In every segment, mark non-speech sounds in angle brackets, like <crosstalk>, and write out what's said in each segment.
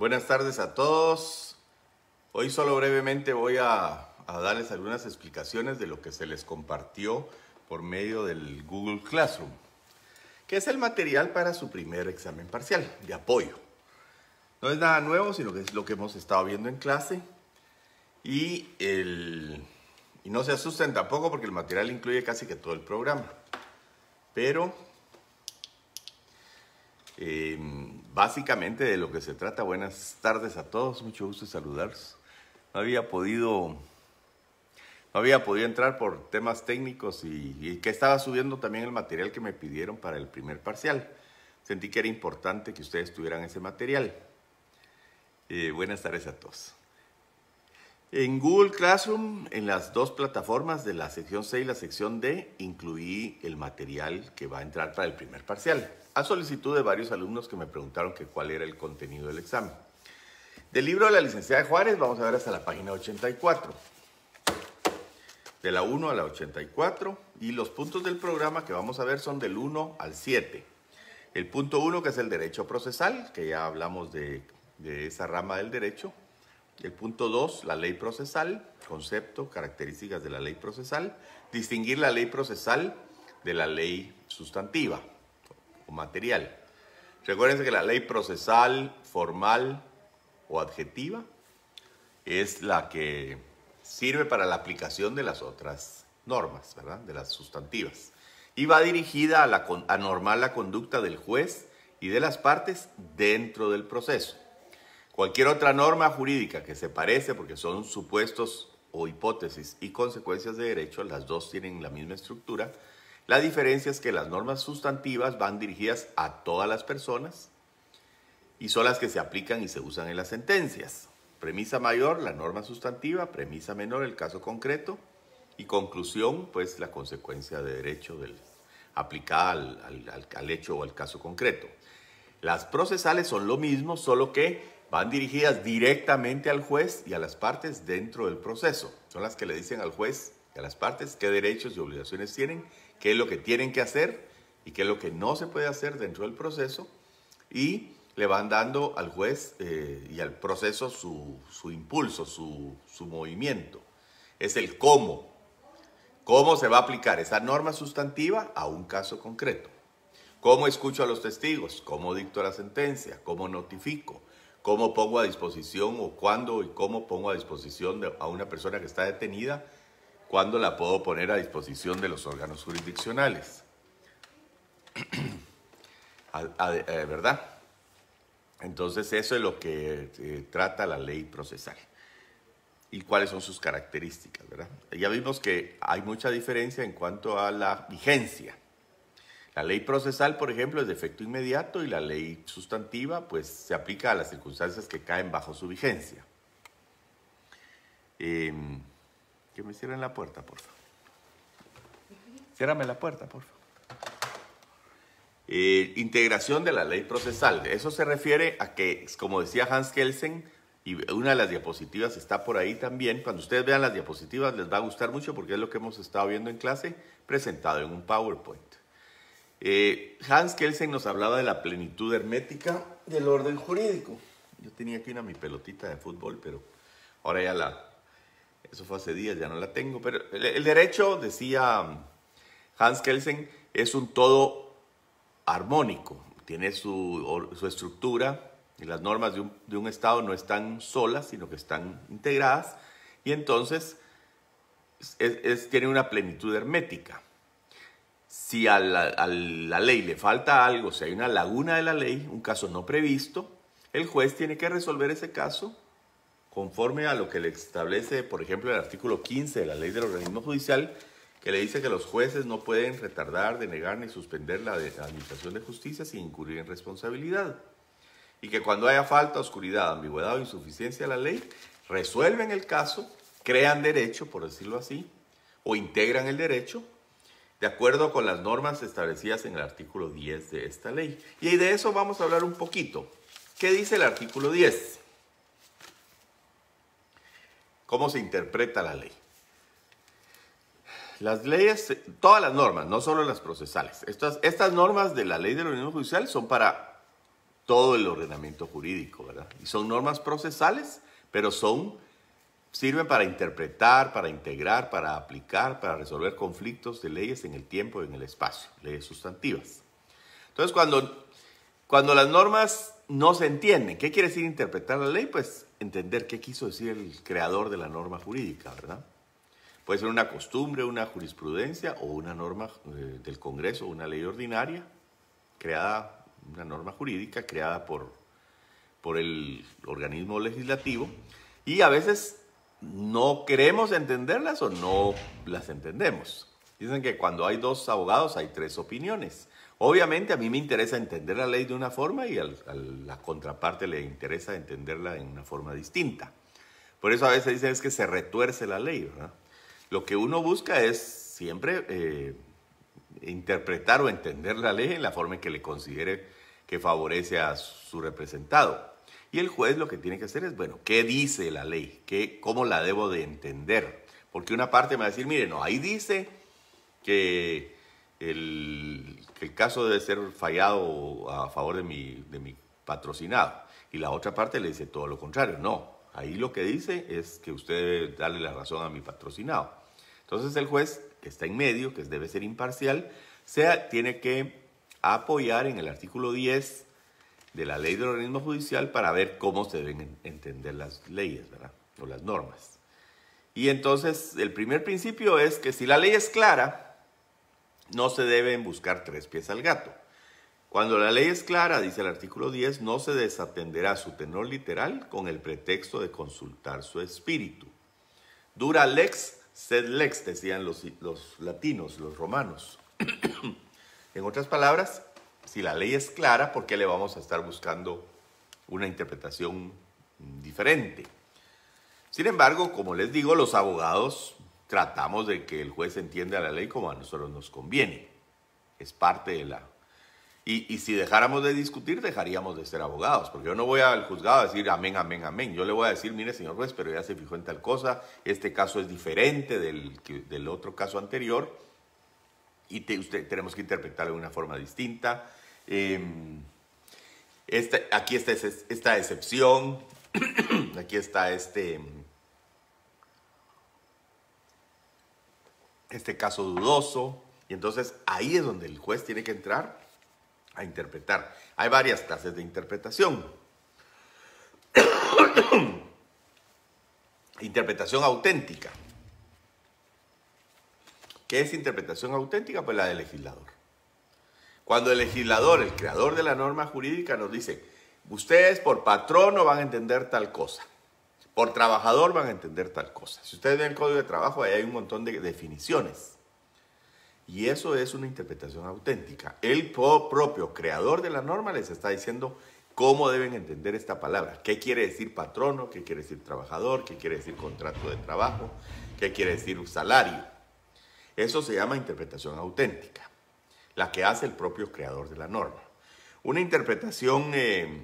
Buenas tardes a todos. Hoy solo brevemente voy a, darles algunas explicaciones de lo que se les compartió por medio del Google Classroom, que es el material para su primer examen parcial de apoyo. No es nada nuevo, sino que es lo que hemos estado viendo en clase. Y, el, y no se asusten tampoco porque el material incluye casi que todo el programa. Pero em, Básicamente de lo que se trata, buenas tardes a todos, mucho gusto saludarlos. No había podido, no había podido entrar por temas técnicos y, que estaba subiendo también el material que me pidieron para el primer parcial. Sentí que era importante que ustedes tuvieran ese material. Eh, buenas tardes a todos. En Google Classroom, en las dos plataformas de la sección C y la sección D, incluí el material que va a entrar para el primer parcial, a solicitud de varios alumnos que me preguntaron cuál era el contenido del examen. Del libro de la licenciada Juárez vamos a ver hasta la página 84, de la 1 a la 84, y los puntos del programa que vamos a ver son del 1 al 7. El punto 1 que es el derecho procesal, que ya hablamos de esa rama del derecho, el punto 2, la ley procesal, concepto, características de la ley procesal, distinguir la ley procesal de la ley sustantiva o material. Recuérdense que la ley procesal, formal o adjetiva es la que sirve para la aplicación de las otras normas, ¿verdad? De las sustantivas. Y va dirigida a, la, a la conducta del juez y de las partes dentro del proceso. Cualquier otra norma jurídica que se parece, porque son supuestos o hipótesis y consecuencias de derecho, las dos tienen la misma estructura, la diferencia es que las normas sustantivas van dirigidas a todas las personas y son las que se aplican y se usan en las sentencias. Premisa mayor, la norma sustantiva, premisa menor, el caso concreto y conclusión, pues la consecuencia de derecho del, aplicada al, al, al hecho o al caso concreto. Las procesales son lo mismo, solo que van dirigidas directamente al juez y a las partes dentro del proceso. Son las que le dicen al juez y a las partes qué derechos y obligaciones tienen, qué es lo que tienen que hacer y qué es lo que no se puede hacer dentro del proceso. Y le van dando al juez eh, y al proceso su, su impulso, su, su movimiento. Es el cómo. ¿Cómo se va a aplicar esa norma sustantiva a un caso concreto? ¿Cómo escucho a los testigos? ¿Cómo dicto la sentencia? ¿Cómo notifico? cómo pongo a disposición o cuándo y cómo pongo a disposición a una persona que está detenida, cuándo la puedo poner a disposición de los órganos jurisdiccionales. <clears throat> Eh, ¿Verdad? Entonces eso es lo que eh, trata la ley procesal y cuáles son sus características, ¿verdad? Ya vimos que hay mucha diferencia en cuanto a la vigencia. La ley procesal, por ejemplo, es de efecto inmediato y la ley sustantiva pues, se aplica a las circunstancias que caen bajo su vigencia. Em, que me cierren la puerta, por favor. Ciérrame la puerta, por favor. Eh, integración de la ley procesal. Eso se refiere a que, como decía Hans Kelsen, y una de las diapositivas está por ahí también. Cuando ustedes vean las diapositivas les va a gustar mucho porque es lo que hemos estado viendo en clase presentado en un PowerPoint. Eh, Hans Kelsen nos hablaba de la plenitud hermética del orden jurídico. Yo tenía aquí una mi pelotita de fútbol, pero ahora ya la... Eso fue hace días, ya no la tengo. Pero el, derecho, decía mm, Hans Kelsen, es un todo armónico. Tiene su, estructura y las normas de un, Estado no están solas, sino que están integradas. Y entonces tiene una plenitud hermética si a la, ley le falta algo, si hay una laguna de la ley, un caso no previsto, el juez tiene que resolver ese caso conforme a lo que le establece, por ejemplo, el artículo 15 de la ley del organismo judicial, que le dice que los jueces no pueden retardar, denegar ni suspender la administración de justicia sin incurrir en responsabilidad. Y que cuando haya falta, oscuridad, ambigüedad o insuficiencia de la ley, resuelven el caso, crean derecho, por decirlo así, o integran el derecho de acuerdo con las normas establecidas en el artículo 10 de esta ley. Y de eso vamos a hablar un poquito. ¿Qué dice el artículo 10? ¿Cómo se interpreta la ley? Las leyes, todas las normas, no solo las procesales. Estas, estas normas de la ley del orden judicial son para todo el ordenamiento jurídico, ¿verdad? Y son normas procesales, pero son Sirven para interpretar, para integrar, para aplicar, para resolver conflictos de leyes en el tiempo y en el espacio, leyes sustantivas. Entonces, cuando, cuando las normas no se entienden, ¿qué quiere decir interpretar la ley? Pues entender qué quiso decir el creador de la norma jurídica, ¿verdad? Puede ser una costumbre, una jurisprudencia o una norma eh, del Congreso, una ley ordinaria, creada, una norma jurídica creada por, por el organismo legislativo. Y a veces no queremos entenderlas o no las entendemos. Dicen que cuando hay dos abogados hay tres opiniones. Obviamente a mí me interesa entender la ley de una forma y a la contraparte le interesa entenderla en una forma distinta. Por eso a veces dicen es que se retuerce la ley. Lo que uno busca es siempre eh, interpretar o entender la ley en la forma que le considere que favorece a su representado. Y el juez lo que tiene que hacer es, bueno, ¿qué dice la ley? ¿Qué, ¿Cómo la debo de entender? Porque una parte me va a decir, mire, no, ahí dice que el, caso debe ser fallado a favor de mi, de mi patrocinado. Y la otra parte le dice todo lo contrario. No, ahí lo que dice es que usted debe darle la razón a mi patrocinado. Entonces el juez, que está en medio, que debe ser imparcial, sea, tiene que apoyar en el artículo 10 de la ley del organismo judicial para ver cómo se deben entender las leyes, ¿verdad? O las normas. Y entonces el primer principio es que si la ley es clara, no se deben buscar tres pies al gato. Cuando la ley es clara, dice el artículo 10, no se desatenderá su tenor literal con el pretexto de consultar su espíritu. Dura lex, sed lex, decían los, los latinos, los romanos. <clears throat> en otras palabras, si la ley es clara, ¿por qué le vamos a estar buscando una interpretación diferente? Sin embargo, como les digo, los abogados tratamos de que el juez entienda la ley como a nosotros nos conviene. Es parte de la... Y, si dejáramos de discutir, dejaríamos de ser abogados, porque yo no voy al juzgado a decir amén, amén, amén. Yo le voy a decir, mire, señor juez, pero ya se fijó en tal cosa, este caso es diferente del, del otro caso anterior, y usted, tenemos que interpretarlo de una forma distinta este, aquí está esta excepción, <clears throat> aquí está este, este caso dudoso, y entonces ahí es donde el juez tiene que entrar a interpretar. Hay varias clases de interpretación. <clears throat> interpretación auténtica. ¿Qué es interpretación auténtica? Pues la del legislador. Cuando el legislador, el creador de la norma jurídica, nos dice, ustedes por patrono van a entender tal cosa, por trabajador van a entender tal cosa. Si ustedes ven el código de trabajo, ahí hay un montón de definiciones. Y eso es una interpretación auténtica. El propio creador de la norma les está diciendo cómo deben entender esta palabra. ¿Qué quiere decir patrono? ¿Qué quiere decir trabajador? ¿Qué quiere decir contrato de trabajo? ¿Qué quiere decir salario? Eso se llama interpretación auténtica la que hace el propio creador de la norma. Una interpretación eh,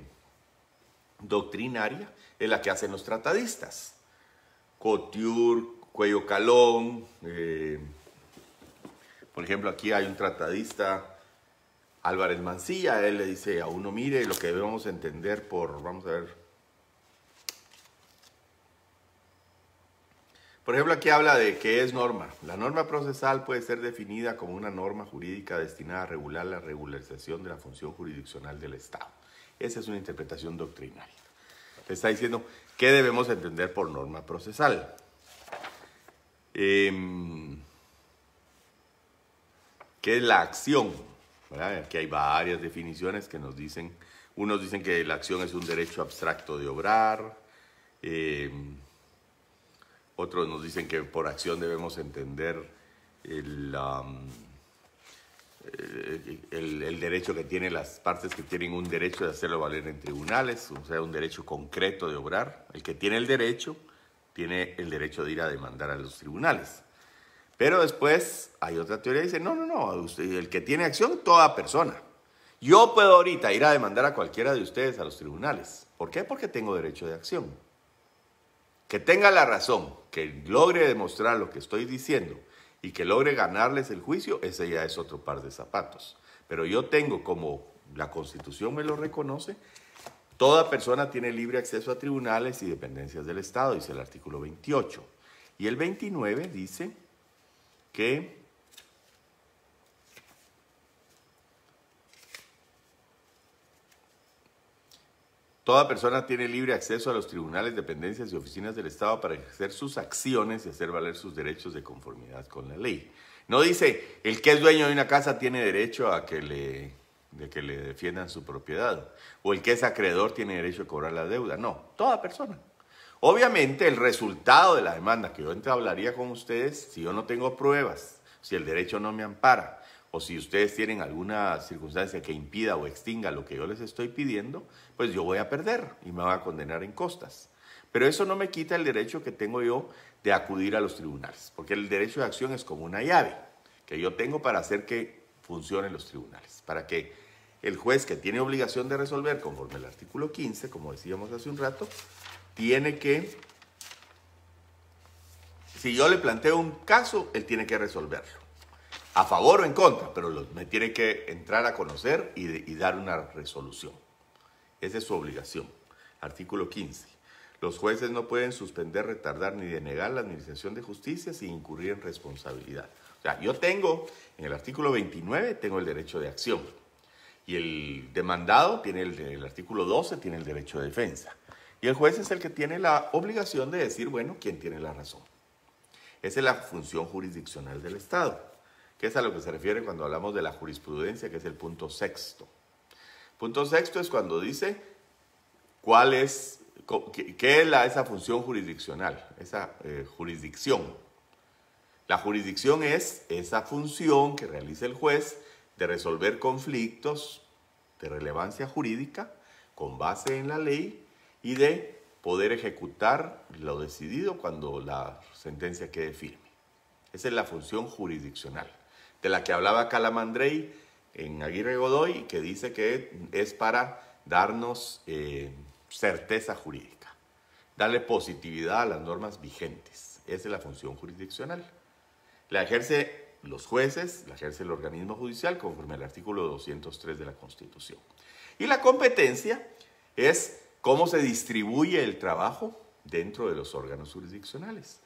doctrinaria es la que hacen los tratadistas. Couture, Cuello Calón, eh, por ejemplo, aquí hay un tratadista, Álvarez Mancilla, él le dice a uno, mire, lo que debemos entender por, vamos a ver, Por ejemplo, aquí habla de qué es norma. La norma procesal puede ser definida como una norma jurídica destinada a regular la regularización de la función jurisdiccional del Estado. Esa es una interpretación doctrinaria. está diciendo qué debemos entender por norma procesal. Em, ¿Qué es la acción? Aquí hay varias definiciones que nos dicen, unos dicen que la acción es un derecho abstracto de obrar. Em, otros nos dicen que por acción debemos entender um, eh, el, el, derecho que tienen las partes que tienen un derecho de hacerlo valer en tribunales, o sea, un derecho concreto de obrar. El que tiene el derecho tiene el derecho de ir a demandar a los tribunales. Pero después hay otra teoría que dice, no, no, no, el que tiene acción, toda persona. Yo puedo ahorita ir a demandar a cualquiera de ustedes a los tribunales. ¿Por qué? Porque tengo derecho de acción que tenga la razón, que logre demostrar lo que estoy diciendo y que logre ganarles el juicio, ese ya es otro par de zapatos. Pero yo tengo, como la Constitución me lo reconoce, toda persona tiene libre acceso a tribunales y dependencias del Estado, dice el artículo 28. Y el 29 dice que Toda persona tiene libre acceso a los tribunales, dependencias y oficinas del Estado para ejercer sus acciones y hacer valer sus derechos de conformidad con la ley. No dice, el que es dueño de una casa tiene derecho a que le, que le defiendan su propiedad, o el que es acreedor tiene derecho a cobrar la deuda. No, toda persona. Obviamente el resultado de la demanda que yo hablaría con ustedes, si yo no tengo pruebas, si el derecho no me ampara, o si ustedes tienen alguna circunstancia que impida o extinga lo que yo les estoy pidiendo, pues yo voy a perder y me van a condenar en costas. Pero eso no me quita el derecho que tengo yo de acudir a los tribunales, porque el derecho de acción es como una llave que yo tengo para hacer que funcionen los tribunales, para que el juez que tiene obligación de resolver conforme al artículo 15, como decíamos hace un rato, tiene que, si yo le planteo un caso, él tiene que resolverlo a favor o en contra, pero me tiene que entrar a conocer y, dar una resolución. Esa es su obligación. Artículo 15. Los jueces no pueden suspender, retardar ni denegar la administración de justicia sin incurrir en responsabilidad. O sea, yo tengo, en el artículo 29, tengo el derecho de acción. Y el demandado tiene el, el artículo 12, tiene el derecho de defensa. Y el juez es el que tiene la obligación de decir, bueno, quién tiene la razón. Esa es la función jurisdiccional del Estado que es a lo que se refiere cuando hablamos de la jurisprudencia, que es el punto sexto. Punto sexto es cuando dice cuál es, qué es esa función jurisdiccional, esa eh, jurisdicción. La jurisdicción es esa función que realiza el juez de resolver conflictos de relevancia jurídica con base en la ley y de poder ejecutar lo decidido cuando la sentencia quede firme. Esa es la función jurisdiccional de la que hablaba Calamandrey en Aguirre Godoy, que dice que es para darnos eh, certeza jurídica, darle positividad a las normas vigentes. Esa es la función jurisdiccional. La ejerce los jueces, la ejerce el organismo judicial conforme al artículo 203 de la Constitución. Y la competencia es cómo se distribuye el trabajo dentro de los órganos jurisdiccionales.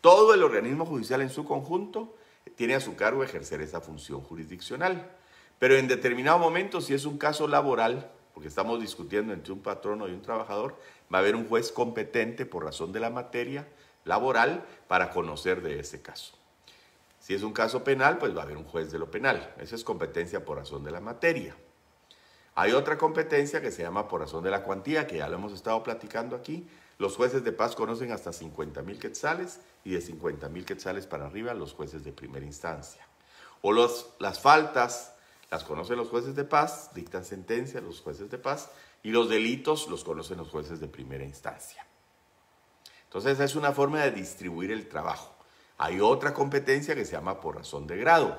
Todo el organismo judicial en su conjunto tiene a su cargo ejercer esa función jurisdiccional. Pero en determinado momento, si es un caso laboral, porque estamos discutiendo entre un patrono y un trabajador, va a haber un juez competente por razón de la materia laboral para conocer de ese caso. Si es un caso penal, pues va a haber un juez de lo penal. Esa es competencia por razón de la materia. Hay otra competencia que se llama por razón de la cuantía, que ya lo hemos estado platicando aquí, los jueces de paz conocen hasta 50.000 quetzales y de 50.000 quetzales para arriba los jueces de primera instancia. O los, las faltas las conocen los jueces de paz, dictan sentencia los jueces de paz y los delitos los conocen los jueces de primera instancia. Entonces es una forma de distribuir el trabajo. Hay otra competencia que se llama por razón de grado.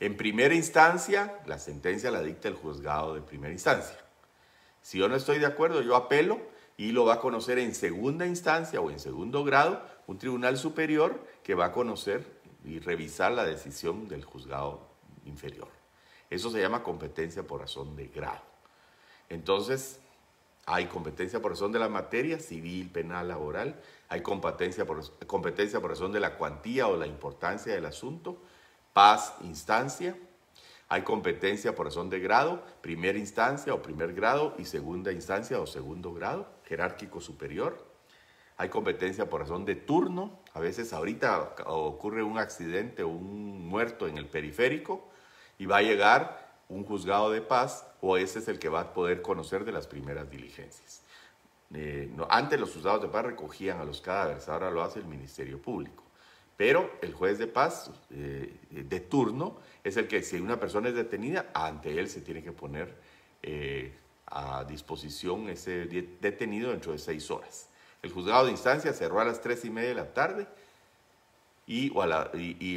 En primera instancia, la sentencia la dicta el juzgado de primera instancia. Si yo no estoy de acuerdo, yo apelo y lo va a conocer en segunda instancia o en segundo grado un tribunal superior que va a conocer y revisar la decisión del juzgado inferior. Eso se llama competencia por razón de grado. Entonces, hay competencia por razón de la materia, civil, penal, laboral. Hay competencia por, competencia por razón de la cuantía o la importancia del asunto. Paz, instancia. Hay competencia por razón de grado, primera instancia o primer grado y segunda instancia o segundo grado, jerárquico superior. Hay competencia por razón de turno. A veces ahorita ocurre un accidente o un muerto en el periférico y va a llegar un juzgado de paz o ese es el que va a poder conocer de las primeras diligencias. Eh, antes los juzgados de paz recogían a los cadáveres, ahora lo hace el Ministerio Público. Pero el juez de paz eh, de turno es el que si una persona es detenida, ante él se tiene que poner eh, a disposición ese detenido dentro de seis horas. El juzgado de instancia cerró a las tres y media de la tarde y, va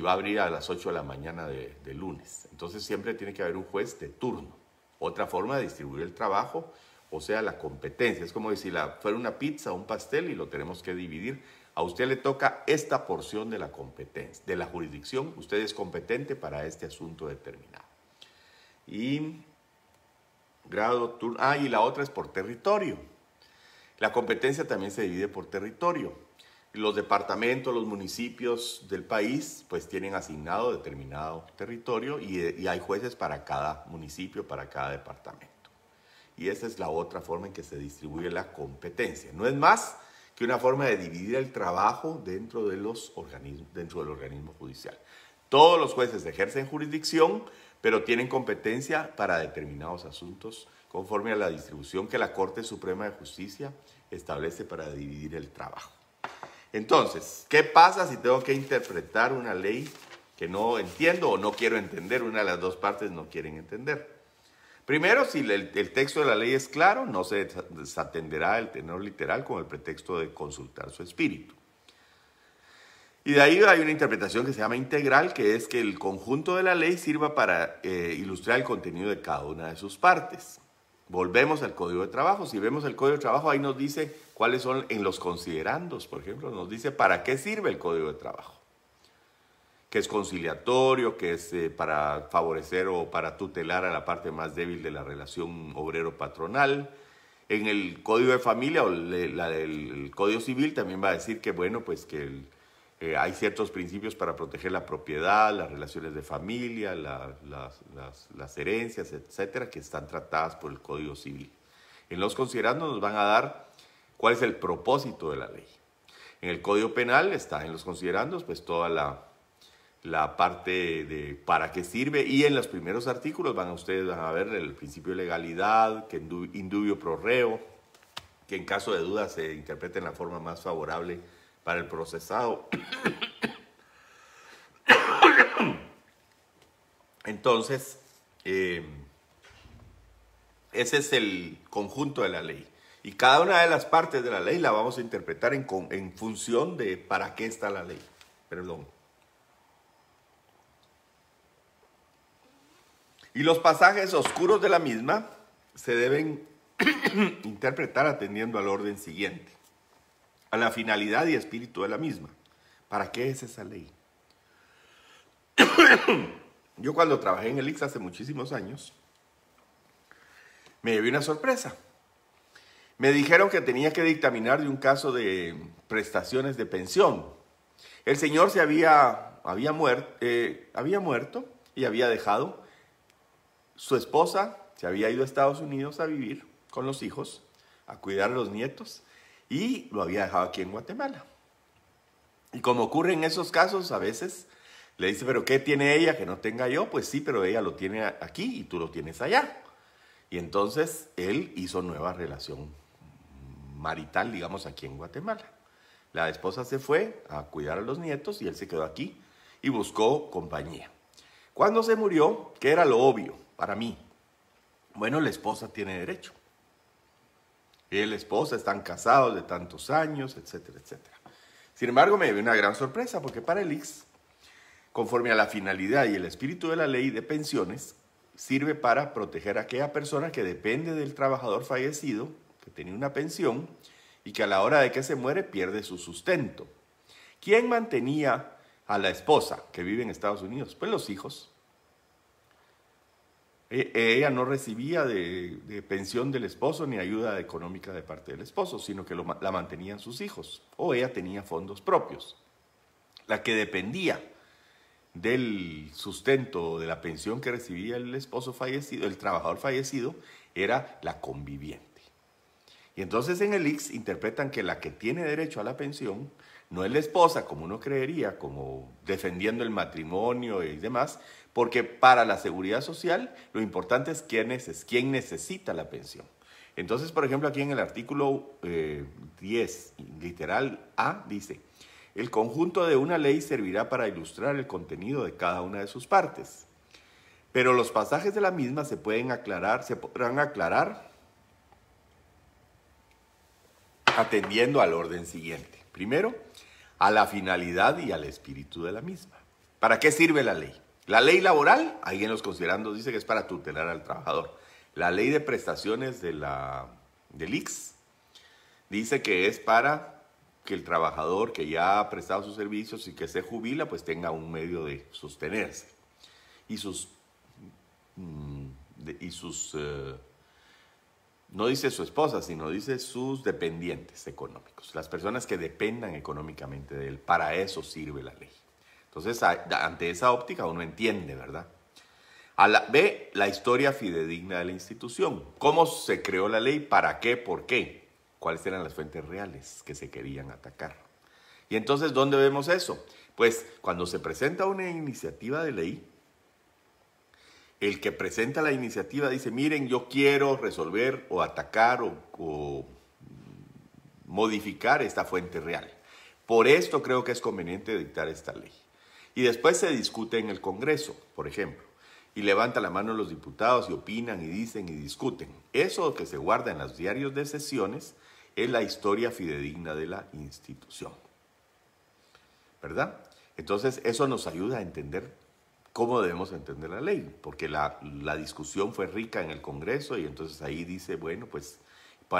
a abrir a las ocho de la mañana de, de lunes. Entonces siempre tiene que haber un juez de turno. Otra forma de distribuir el trabajo, o sea, la competencia. Es como si la, fuera una pizza o un pastel y lo tenemos que dividir a usted le toca esta porción de la competencia, de la jurisdicción. Usted es competente para este asunto determinado. Y grado, Ah, y la otra es por territorio. La competencia también se divide por territorio. Los departamentos, los municipios del país, pues tienen asignado determinado territorio y, y hay jueces para cada municipio, para cada departamento. Y esa es la otra forma en que se distribuye la competencia. No es más que una forma de dividir el trabajo dentro, de los dentro del organismo judicial. Todos los jueces ejercen jurisdicción, pero tienen competencia para determinados asuntos conforme a la distribución que la Corte Suprema de Justicia establece para dividir el trabajo. Entonces, ¿qué pasa si tengo que interpretar una ley que no entiendo o no quiero entender? Una de las dos partes no quieren entender. Primero, si el, texto de la ley es claro, no se desatenderá el tenor literal con el pretexto de consultar su espíritu. Y de ahí hay una interpretación que se llama integral, que es que el conjunto de la ley sirva para eh, ilustrar el contenido de cada una de sus partes. Volvemos al código de trabajo. Si vemos el código de trabajo, ahí nos dice cuáles son en los considerandos, por ejemplo, nos dice para qué sirve el código de trabajo que es conciliatorio, que es eh, para favorecer o para tutelar a la parte más débil de la relación obrero-patronal. En el Código de Familia o el Código Civil también va a decir que, bueno, pues que eh, hay ciertos principios para proteger la propiedad, las relaciones de familia, las, herencias, etcétera, que están tratadas por el Código Civil. En los considerandos nos van a dar cuál es el propósito de la ley. En el Código Penal está en los considerandos pues toda la la parte de para qué sirve y en los primeros artículos van a ustedes van a ver el principio de legalidad, que indubio pro reo, que en caso de duda se interprete en la forma más favorable para el procesado. Entonces, eh, ese es el conjunto de la ley. Y cada una de las partes de la ley la vamos a interpretar en, en función de para qué está la ley. Perdón. Y los pasajes oscuros de la misma se deben <clears throat> interpretar atendiendo al orden siguiente, a la finalidad y espíritu de la misma. ¿Para qué es esa ley? <clears throat> Yo cuando trabajé en el IX hace muchísimos años, me llevé una sorpresa. Me dijeron que tenía que dictaminar de un caso de prestaciones de pensión. El señor se había, había, muerto, eh, había muerto y había dejado su esposa se había ido a Estados Unidos a vivir con los hijos, a cuidar a los nietos, y lo había dejado aquí en Guatemala. Y como ocurre en esos casos, a veces le dice, pero ¿qué tiene ella que no tenga yo? Pues sí, pero ella lo tiene aquí y tú lo tienes allá. Y entonces él hizo nueva relación marital, digamos, aquí en Guatemala. La esposa se fue a cuidar a los nietos y él se quedó aquí y buscó compañía. Cuando se murió, que era lo obvio, para mí. Bueno, la esposa tiene derecho. Y la esposa están casados de tantos años, etcétera, etcétera. Sin embargo, me dio una gran sorpresa porque para el IX, conforme a la finalidad y el espíritu de la ley de pensiones, sirve para proteger a aquella persona que depende del trabajador fallecido, que tenía una pensión y que a la hora de que se muere pierde su sustento. ¿Quién mantenía a la esposa que vive en Estados Unidos? Pues los hijos. E, ella no recibía de, pensión del esposo ni ayuda económica de parte del esposo, sino que la mantenían sus hijos o ella tenía fondos propios. La que dependía del sustento de la pensión que recibía el esposo fallecido, el trabajador fallecido, era la conviviente. Y entonces en el IX interpretan que la que tiene derecho a la pensión no es la esposa, como uno creería, como defendiendo el matrimonio y demás, porque para la seguridad social lo importante es quién, es, quién necesita la pensión. Entonces, por ejemplo, aquí en el artículo 10, eh, literal A, dice, el conjunto de una ley servirá para ilustrar el contenido de cada una de sus partes. Pero los pasajes de la misma se pueden aclarar, se podrán aclarar atendiendo al orden siguiente. Primero, a la finalidad y al espíritu de la misma. ¿Para qué sirve la ley? La ley laboral, alguien los considerando, dice que es para tutelar al trabajador. La ley de prestaciones de la, del IX dice que es para que el trabajador que ya ha prestado sus servicios y que se jubila, pues tenga un medio de sostenerse. Y sus. Mm, y sus eh, no dice su esposa, sino dice sus dependientes económicos, las personas que dependan económicamente de él. Para eso sirve la ley. Entonces, ante esa óptica uno entiende, ¿verdad? Ve la, historia fidedigna de la institución. ¿Cómo se creó la ley? ¿Para qué? ¿Por qué? ¿Cuáles eran las fuentes reales que se querían atacar? Y entonces, ¿dónde vemos eso? Pues cuando se presenta una iniciativa de ley, el que presenta la iniciativa dice, miren, yo quiero resolver o atacar o modificar esta fuente real. Por esto creo que es conveniente dictar esta ley y después se discute en el Congreso, por ejemplo, y levanta la mano los diputados y opinan y dicen y discuten. Eso que se guarda en los diarios de sesiones es la historia fidedigna de la institución. ¿Verdad? Entonces eso nos ayuda a entender cómo debemos entender la ley, porque la, la discusión fue rica en el Congreso y entonces ahí dice, bueno, pues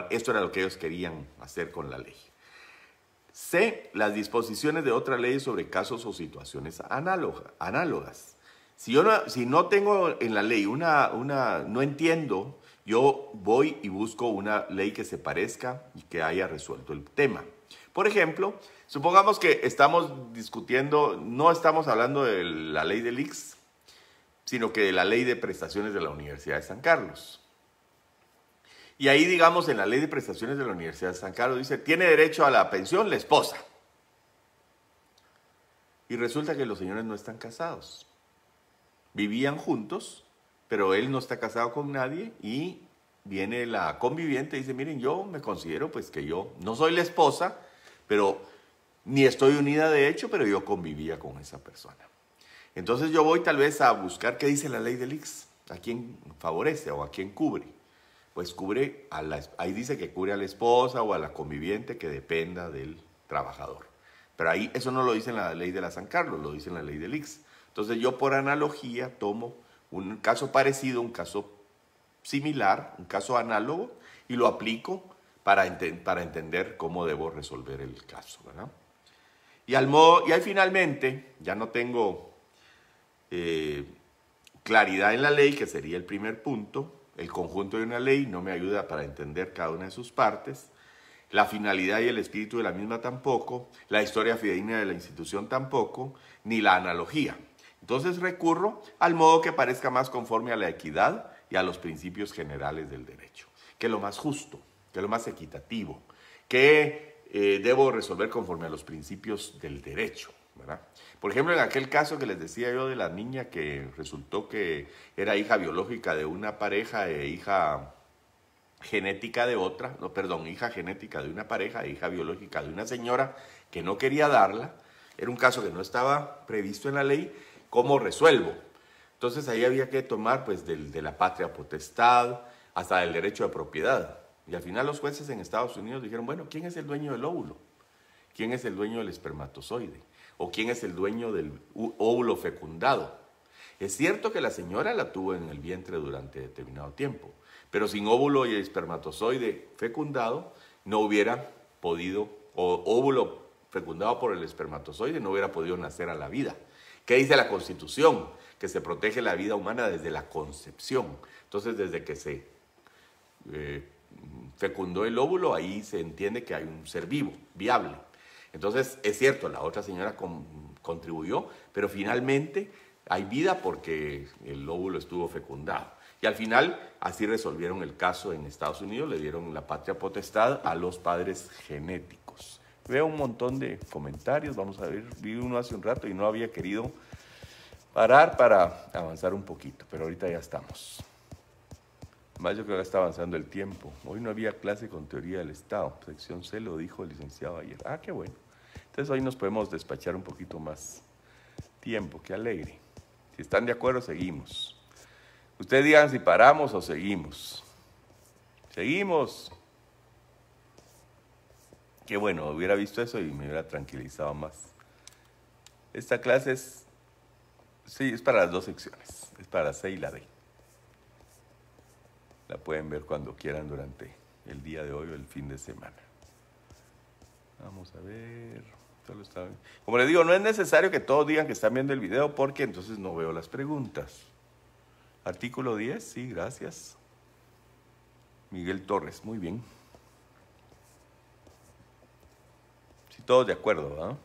esto era lo que ellos querían hacer con la ley. C. Las disposiciones de otra ley sobre casos o situaciones análogas. Si yo no, tengo en la ley una, una, no entiendo, yo voy y busco una ley que se parezca y que haya resuelto el tema. Por ejemplo, supongamos que estamos discutiendo, no estamos hablando de la ley del IX, sino que de la ley de prestaciones de la Universidad de San Carlos. Y ahí, digamos, en la ley de prestaciones de la Universidad de San Carlos dice, tiene derecho a la pensión la esposa. Y resulta que los señores no están casados. Vivían juntos, pero él no está casado con nadie y viene la conviviente y dice, miren, yo me considero pues que yo no soy la esposa, pero ni estoy unida de hecho, pero yo convivía con esa persona. Entonces yo voy tal vez a buscar qué dice la ley del IX, a quién favorece o a quién cubre pues a la, ahí dice que cubre a la esposa o a la conviviente que dependa del trabajador. Pero ahí eso no lo dice en la ley de la San Carlos, lo dice en la ley del IX. Entonces yo por analogía tomo un caso parecido, un caso similar, un caso análogo y lo aplico para, entender cómo debo resolver el caso. Y, al y ahí finalmente, ya no tengo eh, claridad en la ley, que sería el primer punto, el conjunto de una ley no me ayuda para entender cada una de sus partes. La finalidad y el espíritu de la misma tampoco. La historia fidedigna de la institución tampoco. Ni la analogía. Entonces recurro al modo que parezca más conforme a la equidad y a los principios generales del derecho. Que es lo más justo, que es lo más equitativo, que eh, debo resolver conforme a los principios del derecho. Por ejemplo, en aquel caso que les decía yo de la niña que resultó que era hija biológica de una pareja e hija genética de otra, no, perdón, hija genética de una pareja e hija biológica de una señora que no quería darla, era un caso que no estaba previsto en la ley, ¿cómo resuelvo? Entonces ahí había que tomar pues del, de la patria potestad hasta del derecho de propiedad. Y al final los jueces en Estados Unidos dijeron, bueno, ¿quién es el dueño del óvulo? ¿Quién es el dueño del espermatozoide? o quién es el dueño del óvulo fecundado. Es cierto que la señora la tuvo en el vientre durante determinado tiempo, pero sin óvulo y espermatozoide fecundado no hubiera podido, o óvulo fecundado por el espermatozoide no hubiera podido nacer a la vida. ¿Qué dice la Constitución? Que se protege la vida humana desde la concepción. Entonces, desde que se eh, fecundó el óvulo, ahí se entiende que hay un ser vivo, viable. Entonces, es cierto, la otra señora contribuyó, pero finalmente hay vida porque el lóbulo estuvo fecundado. Y al final, así resolvieron el caso en Estados Unidos, le dieron la patria potestad a los padres genéticos. Veo un montón de comentarios, vamos a ver, vi uno hace un rato y no había querido parar para avanzar un poquito, pero ahorita ya estamos. Más yo creo que está avanzando el tiempo. Hoy no había clase con teoría del Estado. Sección C lo dijo el licenciado ayer. Ah, qué bueno. Entonces hoy nos podemos despachar un poquito más. Tiempo, qué alegre. Si están de acuerdo, seguimos. Ustedes digan si paramos o seguimos. Seguimos. Qué bueno, hubiera visto eso y me hubiera tranquilizado más. Esta clase es, sí, es para las dos secciones. Es para la C y la D. La pueden ver cuando quieran durante el día de hoy o el fin de semana. Vamos a ver. Como les digo, no es necesario que todos digan que están viendo el video porque entonces no veo las preguntas. Artículo 10, sí, gracias. Miguel Torres, muy bien. Sí, todos de acuerdo, ¿verdad?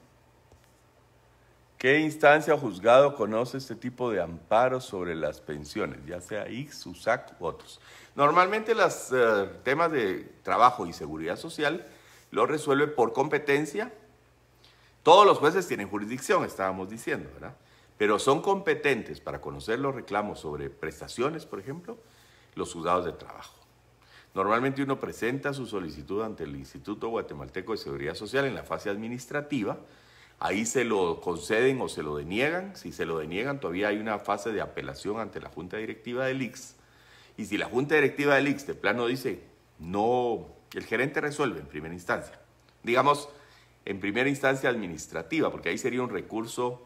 ¿Qué instancia o juzgado conoce este tipo de amparos sobre las pensiones, ya sea X, USAC u otros? Normalmente los eh, temas de trabajo y seguridad social lo resuelve por competencia. Todos los jueces tienen jurisdicción, estábamos diciendo, ¿verdad? Pero son competentes para conocer los reclamos sobre prestaciones, por ejemplo, los juzgados de trabajo. Normalmente uno presenta su solicitud ante el Instituto Guatemalteco de Seguridad Social en la fase administrativa, Ahí se lo conceden o se lo deniegan. Si se lo deniegan, todavía hay una fase de apelación ante la Junta Directiva del IX. Y si la Junta Directiva del IX de plano dice, no, el gerente resuelve en primera instancia. Digamos, en primera instancia administrativa, porque ahí sería un recurso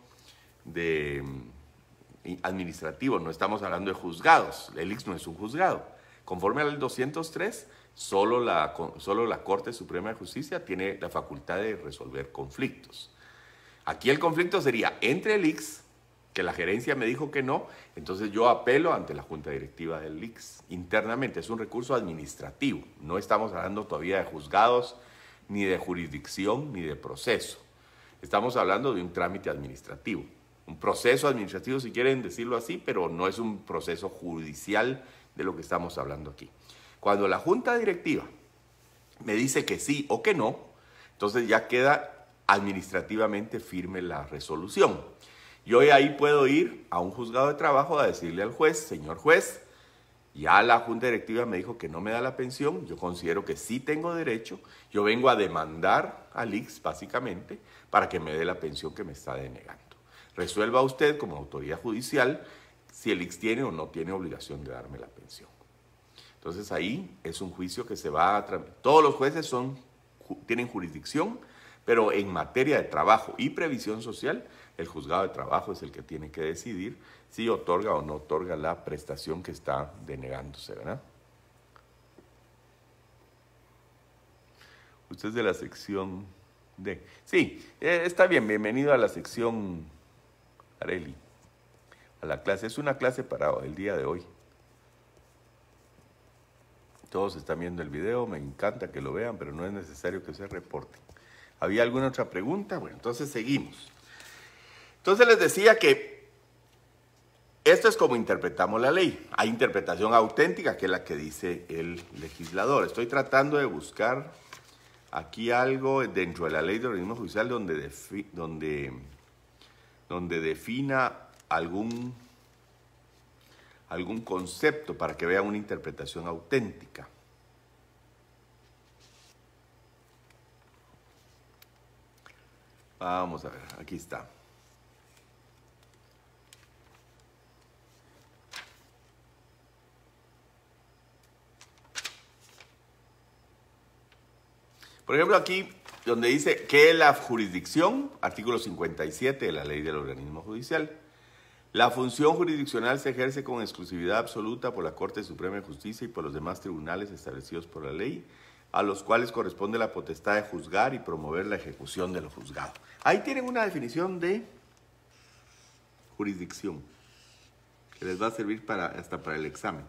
de mm, administrativo, no estamos hablando de juzgados, el IX no es un juzgado. Conforme al 203, solo la, solo la Corte Suprema de Justicia tiene la facultad de resolver conflictos. Aquí el conflicto sería entre el IX, que la gerencia me dijo que no, entonces yo apelo ante la junta directiva del IX internamente. Es un recurso administrativo, no estamos hablando todavía de juzgados, ni de jurisdicción, ni de proceso. Estamos hablando de un trámite administrativo. Un proceso administrativo, si quieren decirlo así, pero no es un proceso judicial de lo que estamos hablando aquí. Cuando la junta directiva me dice que sí o que no, entonces ya queda administrativamente firme la resolución. Yo ahí puedo ir a un juzgado de trabajo a decirle al juez, señor juez, ya la junta directiva me dijo que no me da la pensión, yo considero que sí tengo derecho, yo vengo a demandar al IX básicamente para que me dé la pensión que me está denegando. Resuelva usted como autoridad judicial si el IX tiene o no tiene obligación de darme la pensión. Entonces ahí es un juicio que se va a... Todos los jueces son, tienen jurisdicción pero en materia de trabajo y previsión social, el juzgado de trabajo es el que tiene que decidir si otorga o no otorga la prestación que está denegándose, ¿verdad? Usted es de la sección D. Sí, eh, está bien, bienvenido a la sección Areli, a la clase. Es una clase para el día de hoy. Todos están viendo el video, me encanta que lo vean, pero no es necesario que se reporte. ¿Había alguna otra pregunta? Bueno, entonces seguimos. Entonces les decía que esto es como interpretamos la ley. Hay interpretación auténtica, que es la que dice el legislador. Estoy tratando de buscar aquí algo dentro de la ley de organismo judicial donde, donde defina algún, algún concepto para que vea una interpretación auténtica. Vamos a ver, aquí está. Por ejemplo, aquí donde dice que la jurisdicción, artículo 57 de la ley del organismo judicial, la función jurisdiccional se ejerce con exclusividad absoluta por la Corte Suprema de Justicia y por los demás tribunales establecidos por la ley a los cuales corresponde la potestad de juzgar y promover la ejecución de lo juzgado. Ahí tienen una definición de jurisdicción, que les va a servir para, hasta para el examen.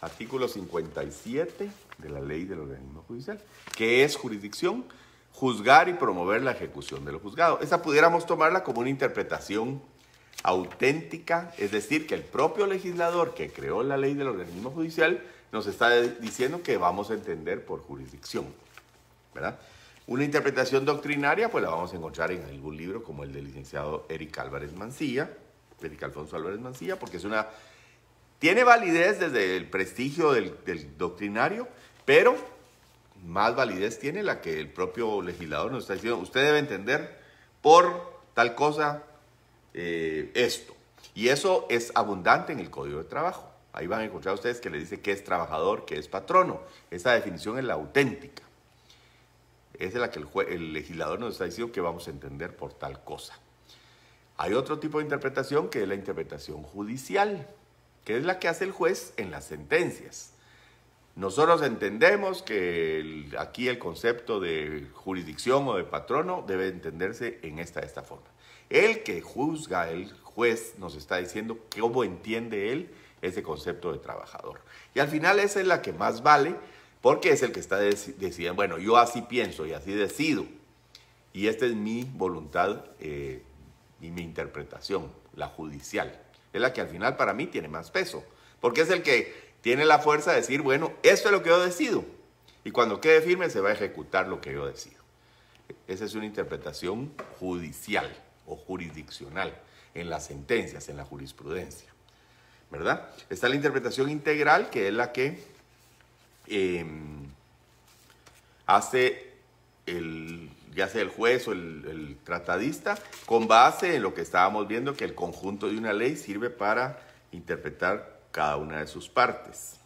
Artículo 57 de la ley del organismo judicial. que es jurisdicción? Juzgar y promover la ejecución de lo juzgado. Esa pudiéramos tomarla como una interpretación auténtica, es decir, que el propio legislador que creó la ley del organismo judicial nos está diciendo que vamos a entender por jurisdicción, Una interpretación doctrinaria, pues la vamos a encontrar en algún libro como el del licenciado Eric Álvarez Mancilla, Eric Alfonso Álvarez Mancilla, porque es una... Tiene validez desde el prestigio del, doctrinario, pero más validez tiene la que el propio legislador nos está diciendo. Usted debe entender por tal cosa eh, esto. Y eso es abundante en el Código de Trabajo. Ahí van a encontrar ustedes que le dice que es trabajador, que es patrono. Esa definición es la auténtica. es la que el, legislador nos está diciendo que vamos a entender por tal cosa. Hay otro tipo de interpretación que es la interpretación judicial, que es la que hace el juez en las sentencias. Nosotros entendemos que aquí el concepto de jurisdicción o de patrono debe entenderse en esta, esta forma. El que juzga, el juez, nos está diciendo cómo entiende él ese concepto de trabajador. Y al final esa es la que más vale porque es el que está decidiendo, bueno, yo así pienso y así decido. Y esta es mi voluntad eh, y mi interpretación, la judicial. Es la que al final para mí tiene más peso, porque es el que tiene la fuerza de decir, bueno, esto es lo que yo decido. Y cuando quede firme se va a ejecutar lo que yo decido. Esa es una interpretación judicial o jurisdiccional en las sentencias, en la jurisprudencia. ¿verdad? Está la interpretación integral, que es la que em, hace el, ya sea el juez o el, tratadista, con base en lo que estábamos viendo, que el conjunto de una ley sirve para interpretar cada una de sus partes.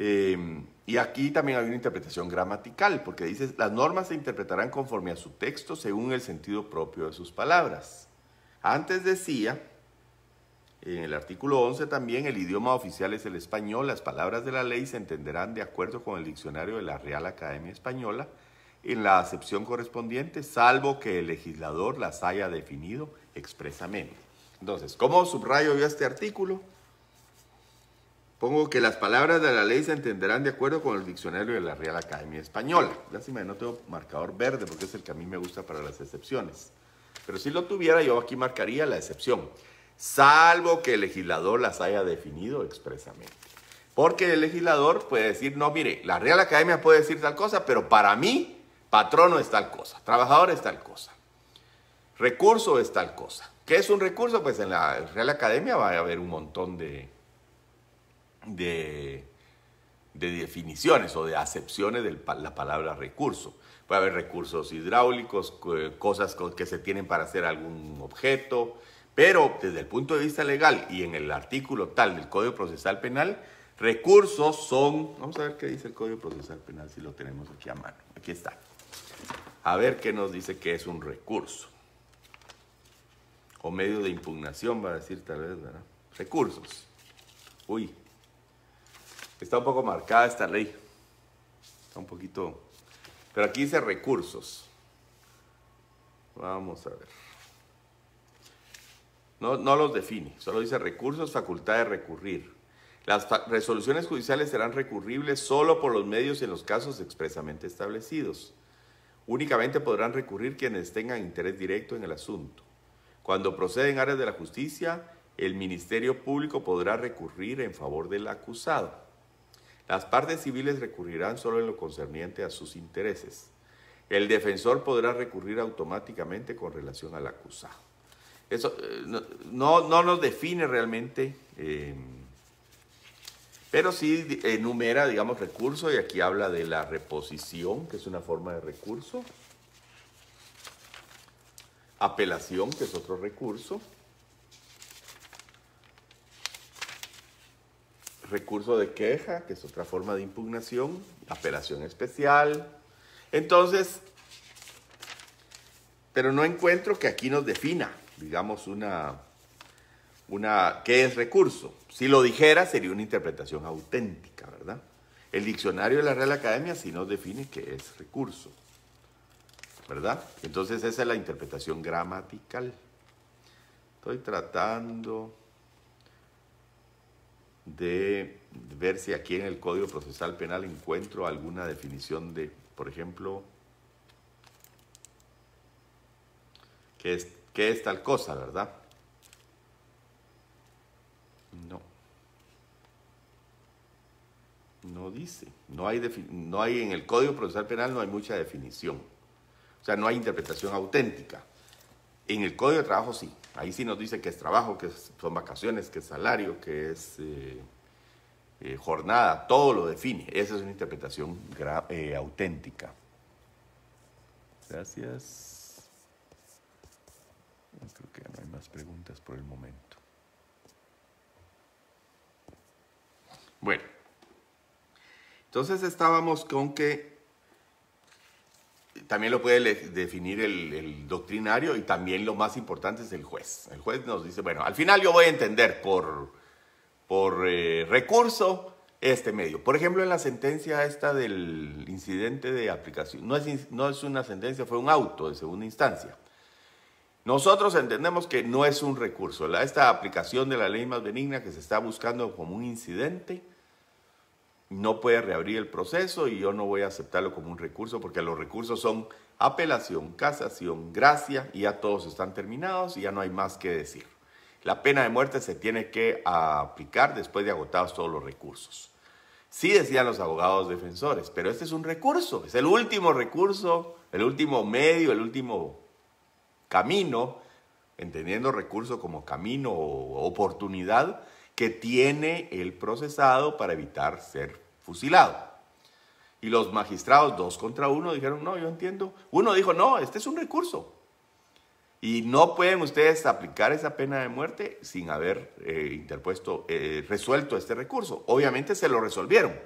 Em, y aquí también hay una interpretación gramatical, porque dice, las normas se interpretarán conforme a su texto según el sentido propio de sus palabras. Antes decía en el artículo 11 también el idioma oficial es el español. Las palabras de la ley se entenderán de acuerdo con el diccionario de la Real Academia Española en la acepción correspondiente, salvo que el legislador las haya definido expresamente. Entonces, ¿cómo subrayo yo este artículo? Pongo que las palabras de la ley se entenderán de acuerdo con el diccionario de la Real Academia Española. Lástima que no tengo marcador verde porque es el que a mí me gusta para las excepciones. Pero si lo tuviera, yo aquí marcaría la excepción salvo que el legislador las haya definido expresamente. Porque el legislador puede decir, no, mire, la Real Academia puede decir tal cosa, pero para mí, patrono es tal cosa, trabajador es tal cosa, recurso es tal cosa. ¿Qué es un recurso? Pues en la Real Academia va a haber un montón de, de, definiciones o de acepciones de la palabra recurso. Puede haber recursos hidráulicos, cosas que se tienen para hacer algún objeto, pero desde el punto de vista legal y en el artículo tal del Código Procesal Penal, recursos son, vamos a ver qué dice el Código Procesal Penal si lo tenemos aquí a mano. Aquí está. A ver qué nos dice que es un recurso. O medio de impugnación, va a decir tal vez, ¿verdad? Recursos. Uy, está un poco marcada esta ley. Está un poquito... Pero aquí dice recursos. Vamos a ver. No, los define, solo dice recursos, facultad de recurrir. Las resoluciones judiciales serán recurribles solo por los medios y en los casos expresamente establecidos. Únicamente podrán recurrir quienes tengan interés directo en el asunto. Cuando proceden áreas de la justicia, el Ministerio Público podrá recurrir en favor del acusado. Las partes civiles recurrirán solo en lo concerniente a sus intereses. El defensor podrá recurrir automáticamente con relación al acusado. Eso eh, no, no nos define realmente, eh, pero sí enumera, digamos, recursos y aquí habla de la reposición, que es una forma de recurso, apelación, que es otro recurso, recurso de queja, que es otra forma de impugnación, apelación especial. Entonces, pero no encuentro que aquí nos defina digamos, una, una, ¿qué es recurso? Si lo dijera sería una interpretación auténtica, ¿verdad? El diccionario de la Real Academia sí nos define qué es recurso, ¿verdad? Entonces esa es la interpretación gramatical. Estoy tratando de ver si aquí en el Código Procesal Penal encuentro alguna definición de, por ejemplo, que es que es tal cosa, ¿verdad? No. No dice. No hay, no hay en el Código Procesal Penal no hay mucha definición. O sea, no hay interpretación auténtica. En el Código de Trabajo sí. Ahí sí nos dice que es trabajo, que son vacaciones, que es salario, que es eh, eh, jornada. Todo lo define. Esa es una interpretación eh, auténtica. Gracias. Creo que no hay más preguntas por el momento. Bueno, entonces estábamos con que también lo puede definir el, doctrinario y también lo más importante es el juez. El juez nos dice, bueno, al final yo voy a entender por, por eh, recurso este medio. Por ejemplo, en la sentencia esta del incidente de aplicación, no es, no es una sentencia, fue un auto de segunda instancia. Nosotros entendemos que no es un recurso. Esta aplicación de la ley más benigna que se está buscando como un incidente no puede reabrir el proceso y yo no voy a aceptarlo como un recurso porque los recursos son apelación, casación, gracia y ya todos están terminados y ya no hay más que decir. La pena de muerte se tiene que aplicar después de agotados todos los recursos. Sí decían los abogados defensores, pero este es un recurso, es el último recurso, el último medio, el último camino, entendiendo recurso como camino o oportunidad que tiene el procesado para evitar ser fusilado. Y los magistrados, dos contra uno, dijeron, no, yo entiendo. Uno dijo, no, este es un recurso. Y no pueden ustedes aplicar esa pena de muerte sin haber eh, interpuesto, eh, resuelto este recurso. Obviamente se lo resolvieron.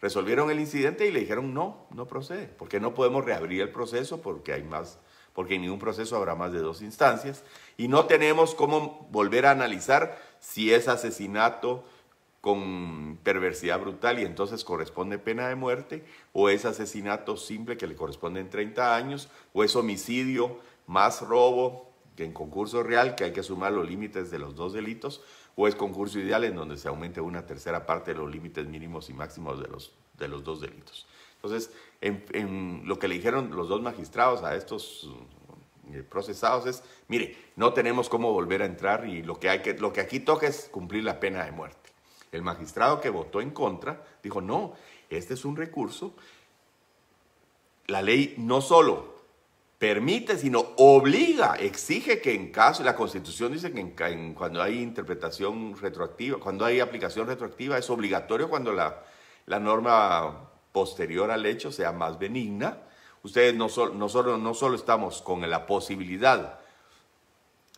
Resolvieron el incidente y le dijeron, no, no procede, porque no podemos reabrir el proceso porque hay más porque en ningún proceso habrá más de dos instancias, y no tenemos cómo volver a analizar si es asesinato con perversidad brutal y entonces corresponde pena de muerte, o es asesinato simple que le corresponde en 30 años, o es homicidio más robo que en concurso real, que hay que sumar los límites de los dos delitos, o es concurso ideal en donde se aumente una tercera parte de los límites mínimos y máximos de los, de los dos delitos. Entonces, en, lo que le dijeron los dos magistrados a estos eh, procesados es, mire, no tenemos cómo volver a entrar y lo que, hay que, lo que aquí toca es cumplir la pena de muerte. El magistrado que votó en contra dijo, no, este es un recurso. La ley no solo permite, sino obliga, exige que en caso, la Constitución dice que cuando hay interpretación retroactiva, cuando hay aplicación retroactiva, es obligatorio cuando la norma posterior al hecho sea más benigna. Ustedes no solo, no estamos con la posibilidad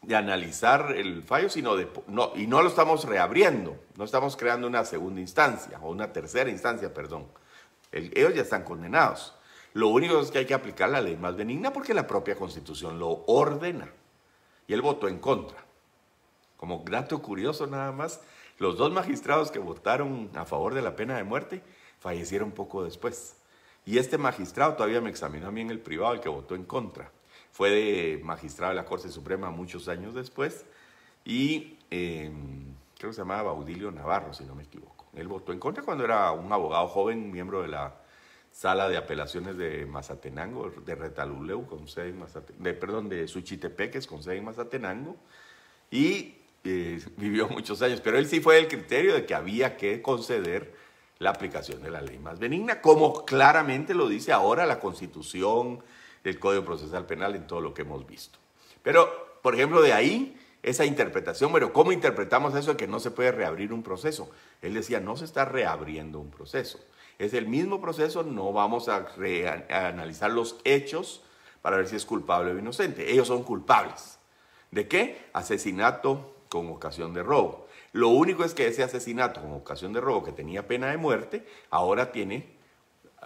de analizar el fallo, sino de, no, y no lo estamos reabriendo, no estamos creando una segunda instancia o una tercera instancia, perdón. ellos ya están condenados. Lo único es que hay que aplicar la ley más benigna porque la propia constitución lo ordena. Y él votó en contra. Como dato curioso nada más, los dos magistrados que votaron a favor de la pena de muerte fallecieron un poco después. Y este magistrado todavía me examinó a mí en el privado, el que votó en contra. Fue magistrado de la Corte Suprema muchos años después y em, creo que se llamaba Baudilio Navarro, si no me equivoco. Él votó en contra cuando era un abogado joven, miembro de la sala de apelaciones de Mazatenango, de Retaluleu, con sede Mazatenango, de, perdón, de es con sede Mazatenango, y eh, <laughs> vivió muchos años. Pero él sí fue el criterio de que había que conceder la aplicación de la ley más benigna, como claramente lo dice ahora la Constitución, el Código Procesal Penal, en todo lo que hemos visto. Pero, por ejemplo, de ahí esa interpretación, bueno, ¿cómo interpretamos eso de que no se puede reabrir un proceso? Él decía, no se está reabriendo un proceso. Es el mismo proceso, no vamos a, a analizar los hechos para ver si es culpable o inocente. Ellos son culpables. ¿De qué? Asesinato con ocasión de robo. Lo único es que ese asesinato con ocasión de robo que tenía pena de muerte, ahora tiene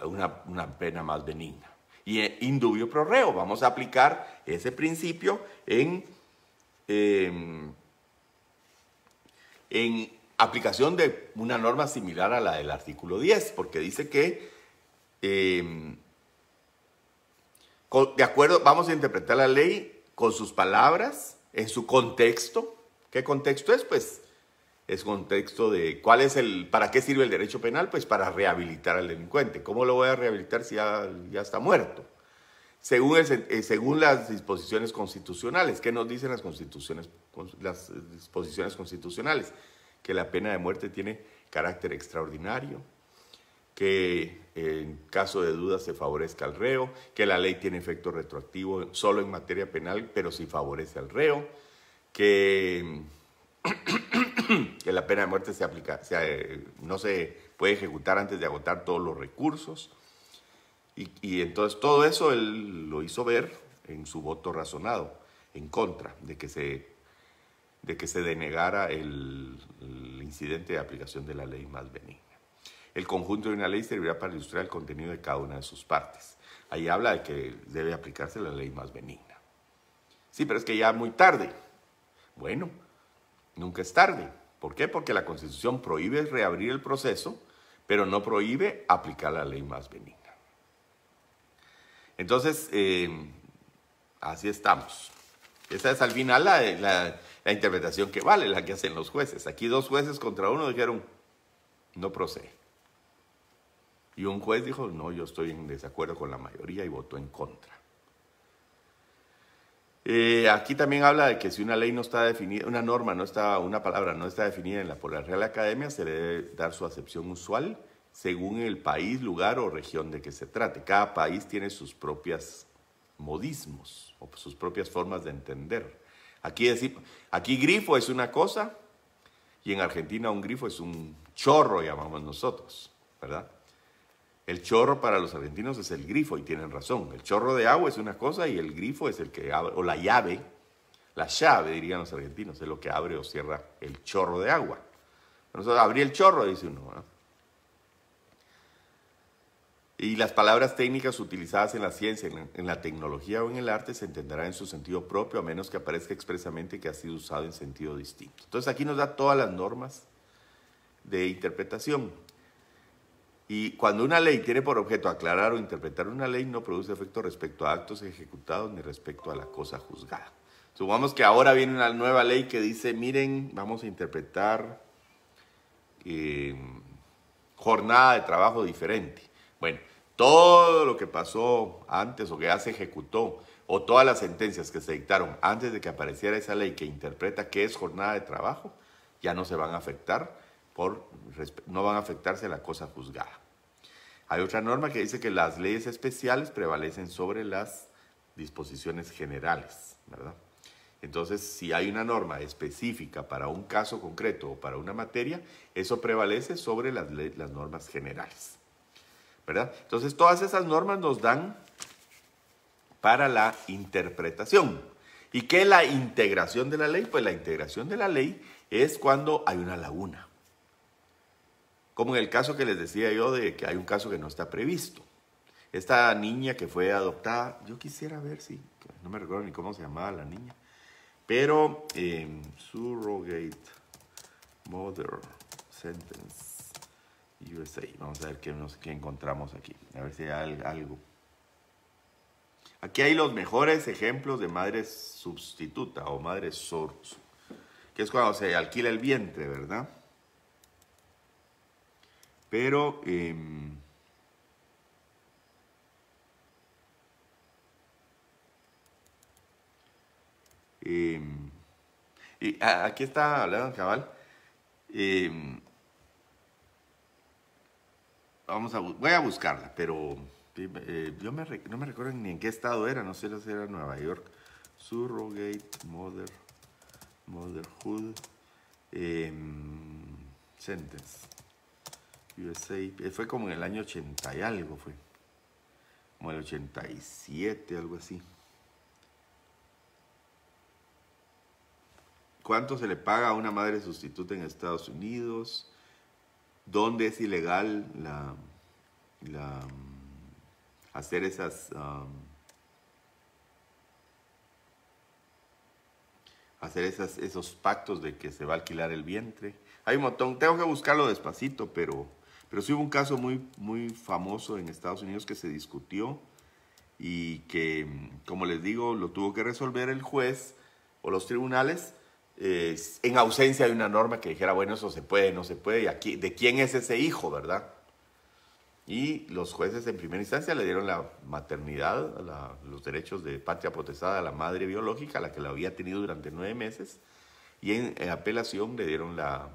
una, pena más benigna. Y eh, indubio pro reo, vamos a aplicar ese principio em, en, aplicación de una norma similar a la del artículo 10, porque dice que... Em, de acuerdo, vamos a interpretar la ley con sus palabras, en su contexto. ¿Qué contexto es? Pues es contexto de cuál es el, para qué sirve el derecho penal, pues para rehabilitar al delincuente. ¿Cómo lo voy a rehabilitar si ya, está muerto? Según, eh, según las disposiciones constitucionales, ¿qué nos dicen las, constituciones, las disposiciones constitucionales? Que la pena de muerte tiene carácter extraordinario, que en caso de duda se favorezca al reo, que la ley tiene efecto retroactivo solo en materia penal, pero si sí favorece al reo, que <clears throat> que la pena de muerte se aplica, sea, eh, no se puede ejecutar antes de agotar todos los recursos. Y, entonces todo eso él lo hizo ver en su voto razonado, en contra de que se, de que se denegara el, el incidente de aplicación de la ley más benigna. El conjunto de una ley servirá para ilustrar el contenido de cada una de sus partes. Ahí habla de que debe aplicarse la ley más benigna. Sí, pero es que ya muy tarde. Bueno, nunca es tarde. ¿Por qué? Porque la Constitución prohíbe reabrir el proceso, pero no prohíbe aplicar la ley más benigna. Entonces, eh, así estamos. Esa es al final la, la, interpretación que vale, la que hacen los jueces. Aquí dos jueces contra uno dijeron, no procede. Y un juez dijo, no, yo estoy en desacuerdo con la mayoría y votó en contra. Eh, aquí también habla de que si una ley no está definida, una norma no está, una palabra no está definida en la, por la Real Academia, se debe dar su acepción usual según el país, lugar o región de que se trate. Cada país tiene sus propias modismos o sus propias formas de entender. Aquí, aquí grifo es una cosa y en Argentina un grifo es un chorro, llamamos nosotros, ¿verdad? El chorro para los argentinos es el grifo y tienen razón. El chorro de agua es una cosa y el grifo es el que abre, o la llave, la llave dirían los argentinos, es lo que abre o cierra el chorro de agua. Nosotros el chorro, dice uno. Y las palabras técnicas utilizadas en la ciencia, en la tecnología o en el arte se entenderán en su sentido propio a menos que aparezca expresamente que ha sido usado en sentido distinto. Entonces aquí nos da todas las normas de interpretación. Y cuando una ley tiene por objeto aclarar o interpretar una ley, no produce efecto respecto a actos ejecutados ni respecto a la cosa juzgada. Supongamos que ahora viene una nueva ley que dice, miren, vamos a interpretar eh, jornada de trabajo diferente. Bueno, todo lo que pasó antes o que ya se ejecutó o todas las sentencias que se dictaron antes de que apareciera esa ley que interpreta qué es jornada de trabajo, ya no se van a afectar no van a afectarse a la cosa juzgada. Hay otra norma que dice que las leyes especiales prevalecen sobre las disposiciones generales, ¿verdad? Entonces, si hay una norma específica para un caso concreto o para una materia, eso prevalece sobre las, normas generales, ¿verdad? Entonces, todas esas normas nos dan para la interpretación. ¿Y qué es la integración de la ley? Pues la integración de la ley es cuando hay una laguna. Como en el caso que les decía yo de que hay un caso que no está previsto. Esta niña que fue adoptada, yo quisiera ver si, no me recuerdo ni cómo se llamaba la niña, pero em, surrogate mother sentence USA. Vamos a ver qué, encontramos aquí, a ver si hay algo. Aquí hay los mejores ejemplos de madres sustituta o madre source, que es cuando se alquila el vientre, ¿verdad? Pero... Em, em, y ah, aquí está hablando Cabal. Em, vamos a, voy a buscarla, pero eh, yo me, no me recuerdo ni en qué estado era, no sé si era Nueva York. Surrogate, Mother, Motherhood, Sentence. USA. Eh, fue como en el año 80 y algo, fue. Como el 87, algo así. ¿Cuánto se le paga a una madre sustituta en Estados Unidos? ¿Dónde es ilegal la, la mm, hacer esas... Um, hacer esas, esos pactos de que se va a alquilar el vientre. Hay un montón, tengo que buscarlo despacito, pero pero sí hubo un caso muy, muy famoso en Estados Unidos que se discutió y que, como les digo, lo tuvo que resolver el juez o los tribunales eh, en ausencia de una norma que dijera, bueno, eso se puede, no se puede, y aquí, ¿de quién es ese hijo, verdad? Y los jueces en primera instancia le dieron la maternidad, los derechos de patria potestad a la madre biológica, la que la había tenido durante nueve meses, y en, en apelación le dieron la,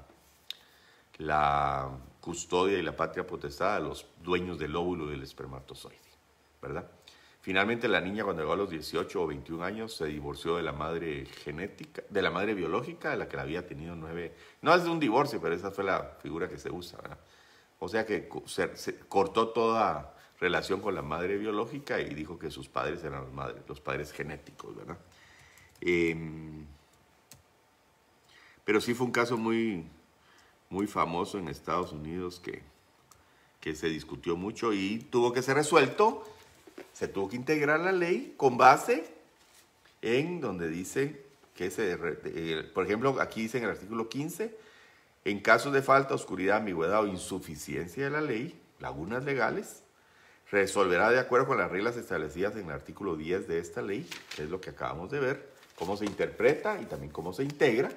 la custodia y la patria potestad a los dueños del óvulo y del espermatozoide, ¿verdad? Finalmente la niña cuando llegó a los 18 o 21 años se divorció de la madre genética, de la madre biológica, de la que la había tenido nueve, no es de un divorcio, pero esa fue la figura que se usa, ¿verdad? O sea que se, cortó toda relación con la madre biológica y dijo que sus padres eran los, padres genéticos, ¿verdad? Em, pero sí fue un caso muy muy famoso en Estados Unidos que, que se discutió mucho y tuvo que ser resuelto. Se tuvo que integrar la ley con base en donde dice que se, por ejemplo, aquí dice en el artículo 15, en casos de falta, oscuridad, ambigüedad o insuficiencia de la ley, lagunas legales, resolverá de acuerdo con las reglas establecidas en el artículo 10 de esta ley, que es lo que acabamos de ver, cómo se interpreta y también cómo se integra,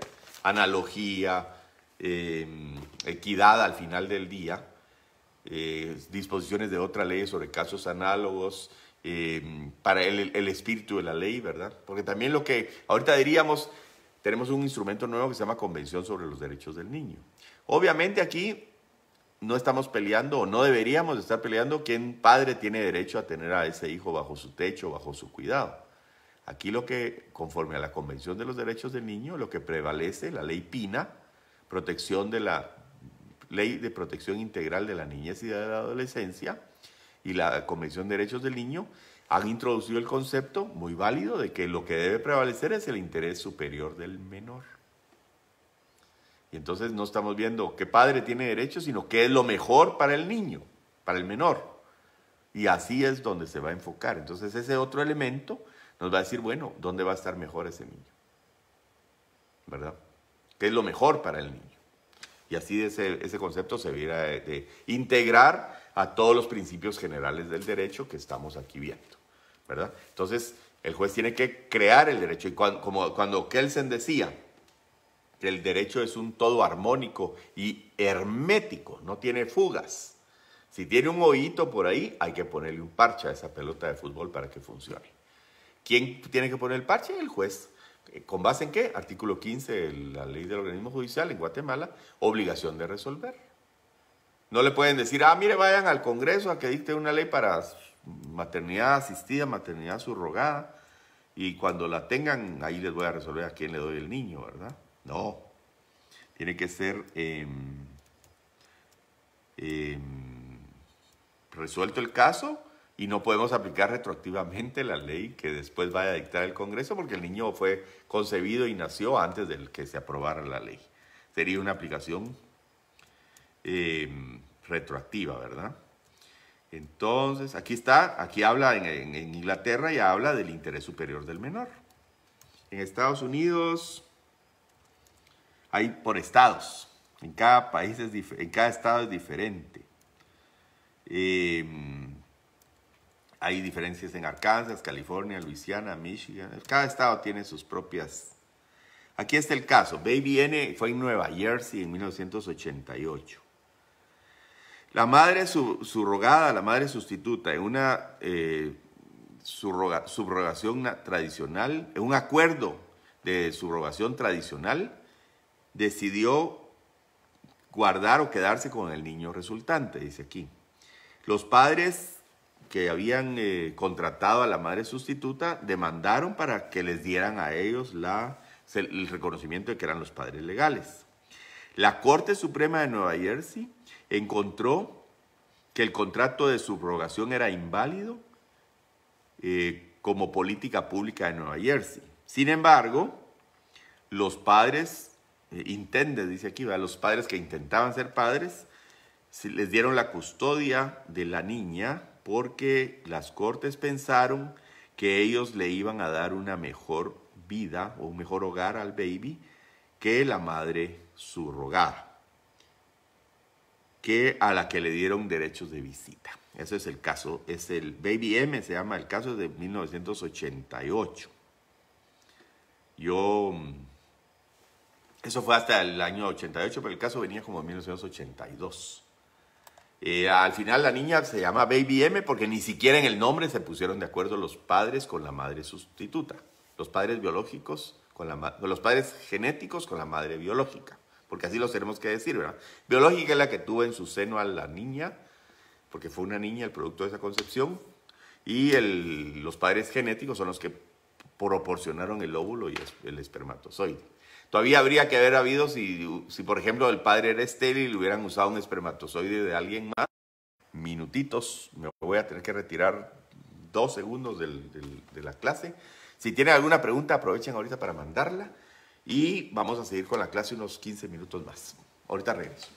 analogía, Em, equidad al final del día, eh, disposiciones de otra ley sobre casos análogos, em, para el, el, espíritu de la ley, ¿verdad? Porque también lo que ahorita diríamos, tenemos un instrumento nuevo que se llama Convención sobre los Derechos del Niño. Obviamente aquí no estamos peleando o no deberíamos estar peleando quién padre tiene derecho a tener a ese hijo bajo su techo, bajo su cuidado. Aquí lo que, conforme a la Convención de los Derechos del Niño, lo que prevalece, la ley Pina, protección de la Ley de Protección Integral de la Niñez y de la Adolescencia y la Convención de Derechos del Niño han introducido el concepto muy válido de que lo que debe prevalecer es el interés superior del menor. Y entonces no estamos viendo qué padre tiene derecho, sino qué es lo mejor para el niño, para el menor. Y así es donde se va a enfocar. Entonces ese otro elemento nos va a decir, bueno, ¿dónde va a estar mejor ese niño? ¿Verdad? que es lo mejor para el niño. Y así ese, ese concepto se viera de, integrar a todos los principios generales del derecho que estamos aquí viendo, ¿verdad? Entonces, el juez tiene que crear el derecho. Y cuando, como cuando Kelsen decía que el derecho es un todo armónico y hermético, no tiene fugas. Si tiene un oído por ahí, hay que ponerle un parche a esa pelota de fútbol para que funcione. ¿Quién tiene que poner el parche? El juez. Eh, ¿Con base en qué? Artículo 15 de la ley del organismo judicial en Guatemala, obligación de resolver. No le pueden decir, ah, mire, vayan al Congreso a que dicte una ley para maternidad asistida, maternidad subrogada, y cuando la tengan, ahí les voy a resolver a quién le doy el niño, ¿verdad? No. Tiene que ser em, em, resuelto el caso y no podemos aplicar retroactivamente la ley que después vaya a dictar el Congreso porque el niño fue concebido y nació antes de que se aprobara la ley. Sería una aplicación em, retroactiva, ¿verdad? Entonces, aquí está, aquí habla en, Inglaterra y habla del interés superior del menor. En Estados Unidos hay por estados, en cada país es en cada estado es diferente. Em, hay diferencias en Arkansas, California, Luisiana, Michigan. Cada estado tiene sus propias. Aquí está el caso. Baby N fue en Nueva Jersey en 1988. La madre subrogada, la madre sustituta, en una eh, subrogación tradicional, en un acuerdo de subrogación tradicional, decidió guardar o quedarse con el niño resultante, dice aquí. Los padres que habían eh, contratado a la madre sustituta demandaron para que les dieran a ellos la, el reconocimiento de que eran los padres legales. La Corte Suprema de Nueva Jersey encontró que el contrato de subrogación era inválido eh, como política pública de Nueva Jersey. Sin embargo, los padres, eh, dice aquí, los padres que intentaban ser padres, les dieron la custodia de la niña porque las cortes pensaron que ellos le iban a dar una mejor vida o un mejor hogar al baby que la madre subrogada, que a la que le dieron derechos de visita. Ese es el caso, es el Baby M, se llama el caso de 1988. Yo, mm, eso fue hasta el año 88, pero el caso venía como de 1982. Eh, al final la niña se llama Baby M porque ni siquiera en el nombre se pusieron de acuerdo los padres con la madre sustituta, los padres biológicos con la los padres genéticos con la madre biológica, porque así los tenemos que decir, ¿verdad? Biológica es la que tuvo en su seno a la niña, porque fue una niña el producto de esa concepción, y los padres genéticos son los que proporcionaron el óvulo y el espermatozoide. Todavía habría que haber habido si, si, por ejemplo, el padre era estéril y le hubieran usado un espermatozoide de alguien más. Minutitos, me voy a tener que retirar dos segundos de la clase. Si tienen alguna pregunta, aprovechen ahorita para mandarla y vamos a seguir con la clase unos 15 minutos más. Ahorita regreso.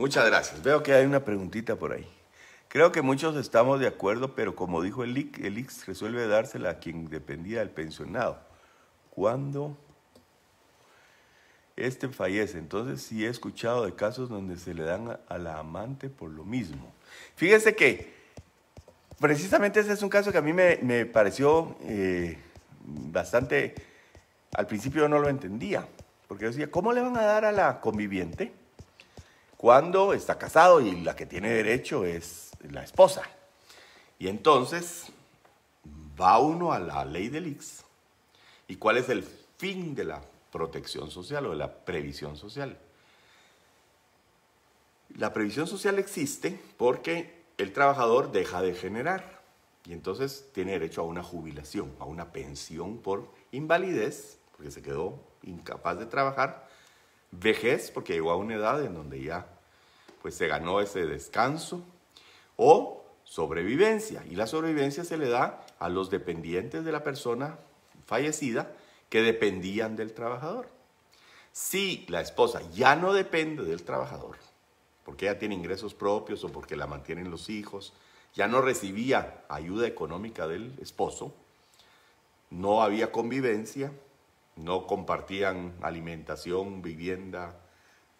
Muchas gracias. Veo que hay una preguntita por ahí. Creo que muchos estamos de acuerdo, pero como dijo el IC, el resuelve dársela a quien dependía del pensionado. Cuando este fallece, entonces sí he escuchado de casos donde se le dan a, la amante por lo mismo. Fíjese que precisamente ese es un caso que a mí me, pareció eh, bastante, al principio no lo entendía, porque yo decía, ¿cómo le van a dar a la conviviente cuando está casado y la que tiene derecho es la esposa. Y entonces va uno a la ley del IX. ¿Y cuál es el fin de la protección social o de la previsión social? La previsión social existe porque el trabajador deja de generar y entonces tiene derecho a una jubilación, a una pensión por invalidez, porque se quedó incapaz de trabajar, vejez, porque llegó a una edad en donde ya pues se ganó ese descanso, o sobrevivencia. Y la sobrevivencia se le da a los dependientes de la persona fallecida que dependían del trabajador. Si la esposa ya no depende del trabajador, porque ella tiene ingresos propios o porque la mantienen los hijos, ya no recibía ayuda económica del esposo, no había convivencia, no compartían alimentación, vivienda,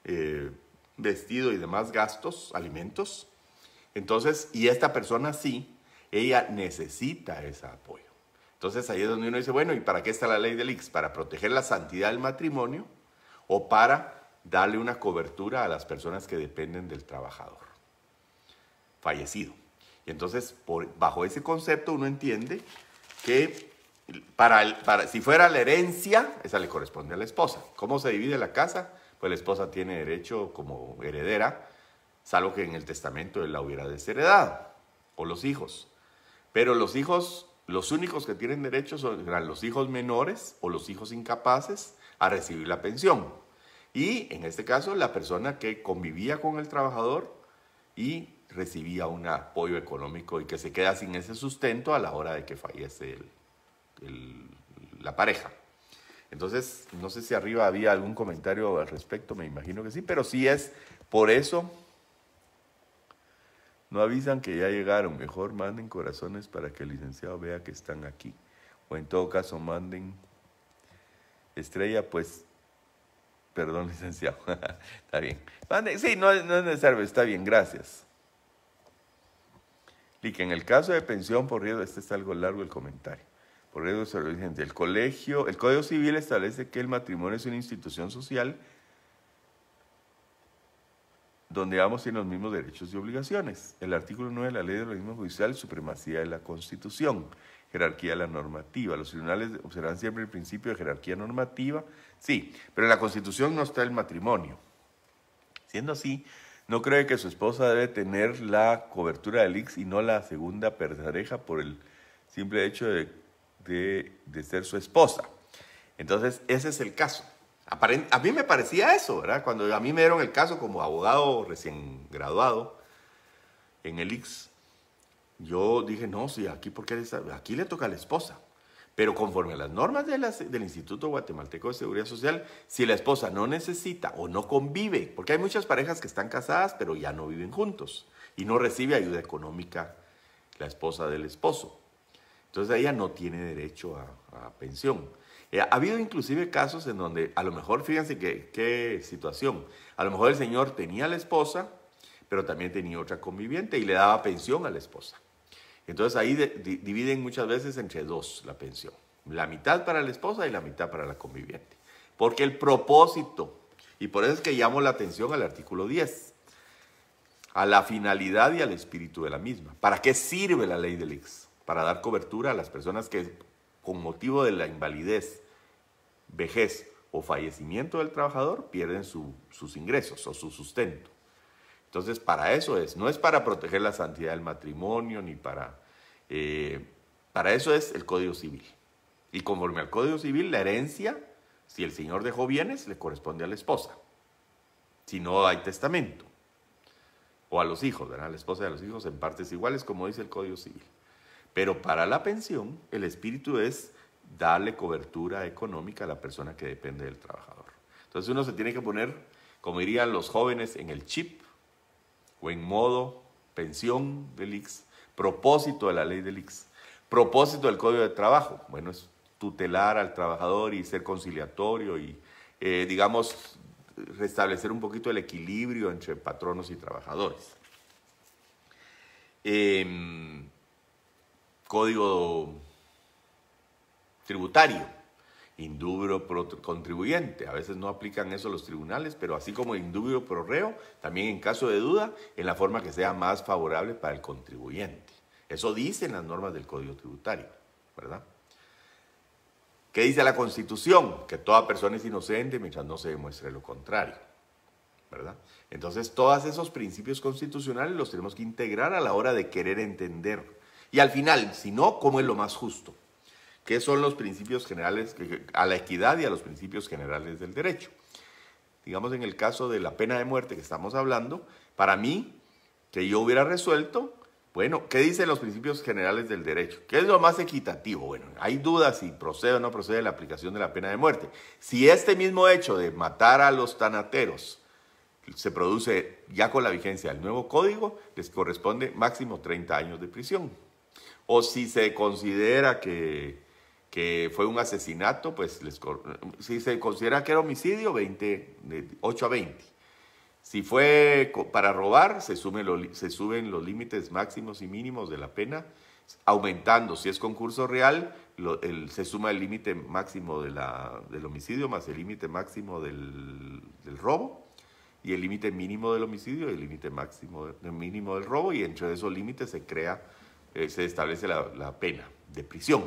eh, vestido y demás gastos, alimentos. Entonces, y esta persona sí, ella necesita ese apoyo. Entonces ahí es donde uno dice, bueno, ¿y para qué está la ley del IX? ¿Para proteger la santidad del matrimonio o para darle una cobertura a las personas que dependen del trabajador fallecido? Y entonces, bajo ese concepto, uno entiende que para, si fuera la herencia, esa le corresponde a la esposa. ¿Cómo se divide la casa? Pues la esposa tiene derecho como heredera, salvo que en el testamento él la hubiera desheredado, o los hijos. Pero los hijos, los únicos que tienen derecho son los hijos menores o los hijos incapaces a recibir la pensión. Y en este caso, la persona que convivía con el trabajador y recibía un apoyo económico y que se queda sin ese sustento a la hora de que fallece él la pareja. Entonces, no sé si arriba había algún comentario al respecto, me imagino que sí, pero sí es por eso. No avisan que ya llegaron, mejor manden corazones para que el licenciado vea que están aquí. O en todo caso, manden estrella, pues, perdón, <laughs> licenciado. está bien. Manden, sí, no, no es necesario, está bien, gracias. Y que en el caso de pensión por riesgo, este es algo largo el comentario por eso vigente. El colegio, el Código Civil establece que el matrimonio es una institución social donde ambos tienen los mismos derechos y obligaciones. El artículo 9 de la Ley de Organismo Judicial, supremacía de la Constitución, jerarquía de la normativa. Los tribunales observan siempre el principio de jerarquía normativa, sí, pero en la Constitución no está el matrimonio. Siendo así, no cree que su esposa debe tener la cobertura del IX y no la segunda perdereja por el simple hecho de de, ser su esposa. Entonces, ese es el caso. a mí me parecía eso, ¿verdad? Cuando a mí me dieron el caso como abogado recién graduado en el IX, yo dije, no, sí, aquí, porque aquí le toca a la esposa. Pero conforme a las normas del Instituto Guatemalteco de Seguridad Social, si la esposa no necesita o no convive, porque hay muchas parejas que están casadas pero ya no viven juntos y no recibe ayuda económica la esposa del esposo. Entonces ella no tiene derecho a, pensión. Eh, ha habido inclusive casos en donde, a lo mejor, fíjense qué, qué situación, a lo mejor el señor tenía la esposa, pero también tenía otra conviviente y le daba pensión a la esposa. Entonces ahí dividen muchas veces entre dos la pensión, la mitad para la esposa y la mitad para la conviviente. Porque el propósito, y por eso es que llamo la atención al artículo 10, a la finalidad y al espíritu de la misma. ¿Para qué sirve la ley del ex? para dar cobertura a las personas que con motivo de la invalidez, vejez o fallecimiento del trabajador pierden sus ingresos o su sustento. Entonces, para eso es, no es para proteger la santidad del matrimonio, ni para... Eh, para eso es el Código Civil. Y conforme al Código Civil, la herencia, si el señor dejó bienes, le corresponde a la esposa. Si no hay testamento. O a los hijos, ¿verdad? La esposa y a los hijos en partes iguales, como dice el Código Civil. Pero para la pensión, el espíritu es darle cobertura económica a la persona que depende del trabajador. Entonces uno se tiene que poner, como dirían los jóvenes, en el chip o en modo pensión del IX, propósito de la ley del IX, propósito del Código de Trabajo. Bueno, es tutelar al trabajador y ser conciliatorio y, eh, digamos, restablecer un poquito el equilibrio entre patronos y trabajadores. Eh, código tributario, indubio pro contribuyente. A veces no aplican eso los tribunales, pero así como indubio prorreo, pro reo, también en caso de duda, en la forma que sea más favorable para el contribuyente. Eso dicen las normas del código tributario, ¿verdad? ¿Qué dice la Constitución? Que toda persona es inocente mientras no se demuestre lo contrario. ¿Verdad? Entonces, todos esos principios constitucionales los tenemos que integrar a la hora de querer entender y al final, si no, ¿cómo es lo más justo? ¿Qué son los principios generales a la equidad y a los principios generales del derecho? Digamos en el caso de la pena de muerte que estamos hablando, para mí, que yo hubiera resuelto, bueno, ¿qué dicen los principios generales del derecho? ¿Qué es lo más equitativo? Bueno, hay dudas si procede o no procede la aplicación de la pena de muerte. Si este mismo hecho de matar a los tanateros se produce ya con la vigencia del nuevo código, les corresponde máximo 30 años de prisión o si se considera que, fue un asesinato, pues les, si se considera que era homicidio, 20, 8 a 20. Si fue para robar, se, se suben los límites máximos y mínimos de la pena, aumentando. Si es concurso real, se suma el límite máximo de del homicidio más el límite máximo del, robo y el límite mínimo del homicidio y el límite máximo mínimo del robo y entre esos límites se crea eh, se establece la, pena de prisión.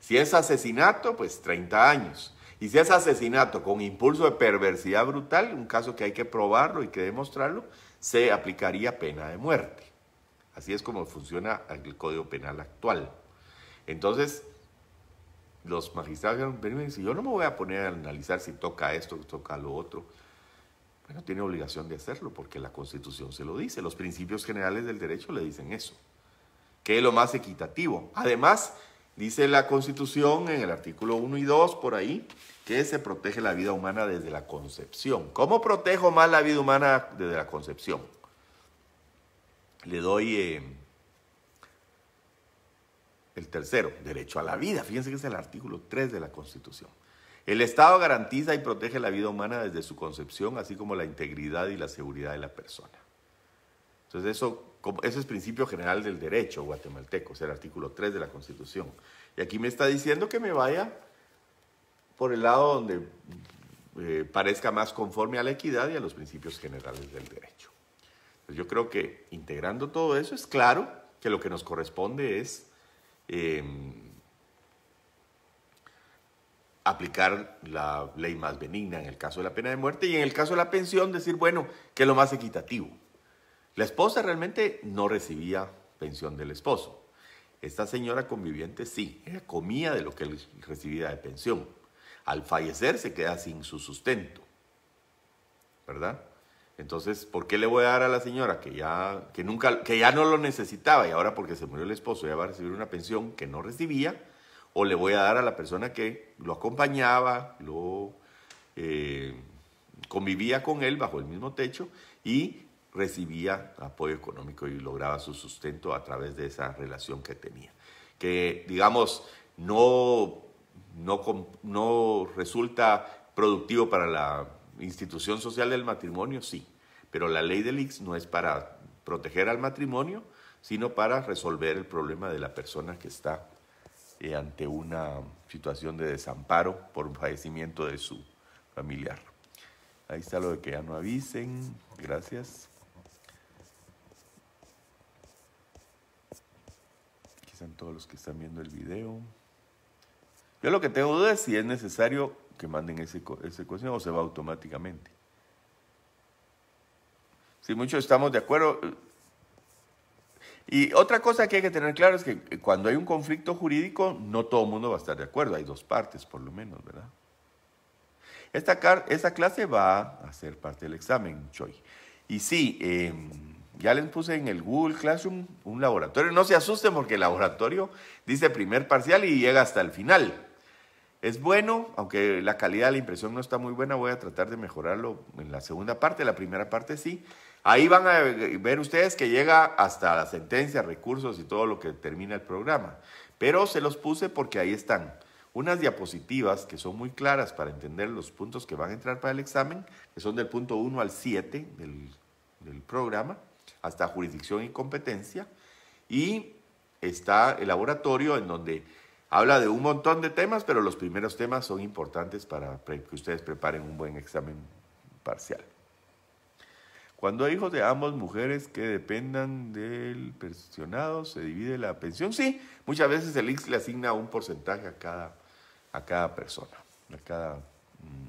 Si es asesinato, pues 30 años. Y si es asesinato con impulso de perversidad brutal, un caso que hay que probarlo y que demostrarlo, se aplicaría pena de muerte. Así es como funciona el Código Penal actual. Entonces, los magistrados si yo no me voy a poner a analizar si toca esto, toca lo otro. Bueno, pues tiene obligación de hacerlo porque la Constitución se lo dice, los principios generales del derecho le dicen eso que es lo más equitativo. Además, dice la Constitución en el artículo 1 y 2 por ahí que se protege la vida humana desde la concepción. ¿Cómo protejo más la vida humana desde la concepción? Le doy eh, el tercero, derecho a la vida. Fíjense que es el artículo 3 de la Constitución. El Estado garantiza y protege la vida humana desde su concepción, así como la integridad y la seguridad de la persona. Entonces eso ese es principio general del derecho guatemalteco, es el artículo 3 de la Constitución. Y aquí me está diciendo que me vaya por el lado donde eh, parezca más conforme a la equidad y a los principios generales del derecho. Pues yo creo que integrando todo eso es claro que lo que nos corresponde es em, aplicar la ley más benigna en el caso de la pena de muerte y en el caso de la pensión decir, bueno, que es lo más equitativo. La esposa realmente no recibía pensión del esposo. Esta señora conviviente sí, ella comía de lo que él recibía de pensión. Al fallecer se queda sin su sustento, ¿verdad? Entonces, ¿por qué le voy a dar a la señora que ya, que nunca, que ya no lo necesitaba y ahora porque se murió el esposo ya va a recibir una pensión que no recibía? ¿O le voy a dar a la persona que lo acompañaba, lo eh, convivía con él bajo el mismo techo y recibía apoyo económico y lograba su sustento a través de esa relación que tenía. Que, digamos, no, no, resulta productivo para la institución social del matrimonio, sí, pero la ley del IX no es para proteger al matrimonio, sino para resolver el problema de la persona que está eh, ante una situación de desamparo por un fallecimiento de su familiar. Ahí está lo de que ya no avisen. Gracias. Están todos los que están viendo el video. Yo lo que tengo duda es si es necesario que manden ese, ese o se va automáticamente. Si muchos estamos de acuerdo. Eh, y otra cosa que hay que tener claro es que eh, cuando hay un conflicto jurídico, no todo el mundo va a estar de acuerdo. Hay dos partes, por lo menos, ¿verdad? Esta, esta clase va a ser parte del examen, Choi. Y sí, em, ya les puse en el Google Classroom un laboratorio. No se asusten porque el laboratorio dice primer parcial y llega hasta el final. Es bueno, aunque la calidad de la impresión no está muy buena, voy a tratar de mejorarlo en la segunda parte, la primera parte sí. Ahí van a ver ustedes que llega hasta la sentencia, recursos y todo lo que termina el programa. Pero se los puse porque ahí están. Unas diapositivas que son muy claras para entender los puntos que van a entrar para el examen, que son del punto 1 al 7 del, del programa hasta jurisdicción y competencia. Y está el laboratorio en donde habla de un montón de temas, pero los primeros temas son importantes para que ustedes preparen un buen examen parcial. Cuando hay hijos de ambos mujeres que dependan del pensionado, se divide la pensión. Sí, muchas veces el IX le asigna un porcentaje a cada, a cada persona, a cada mm,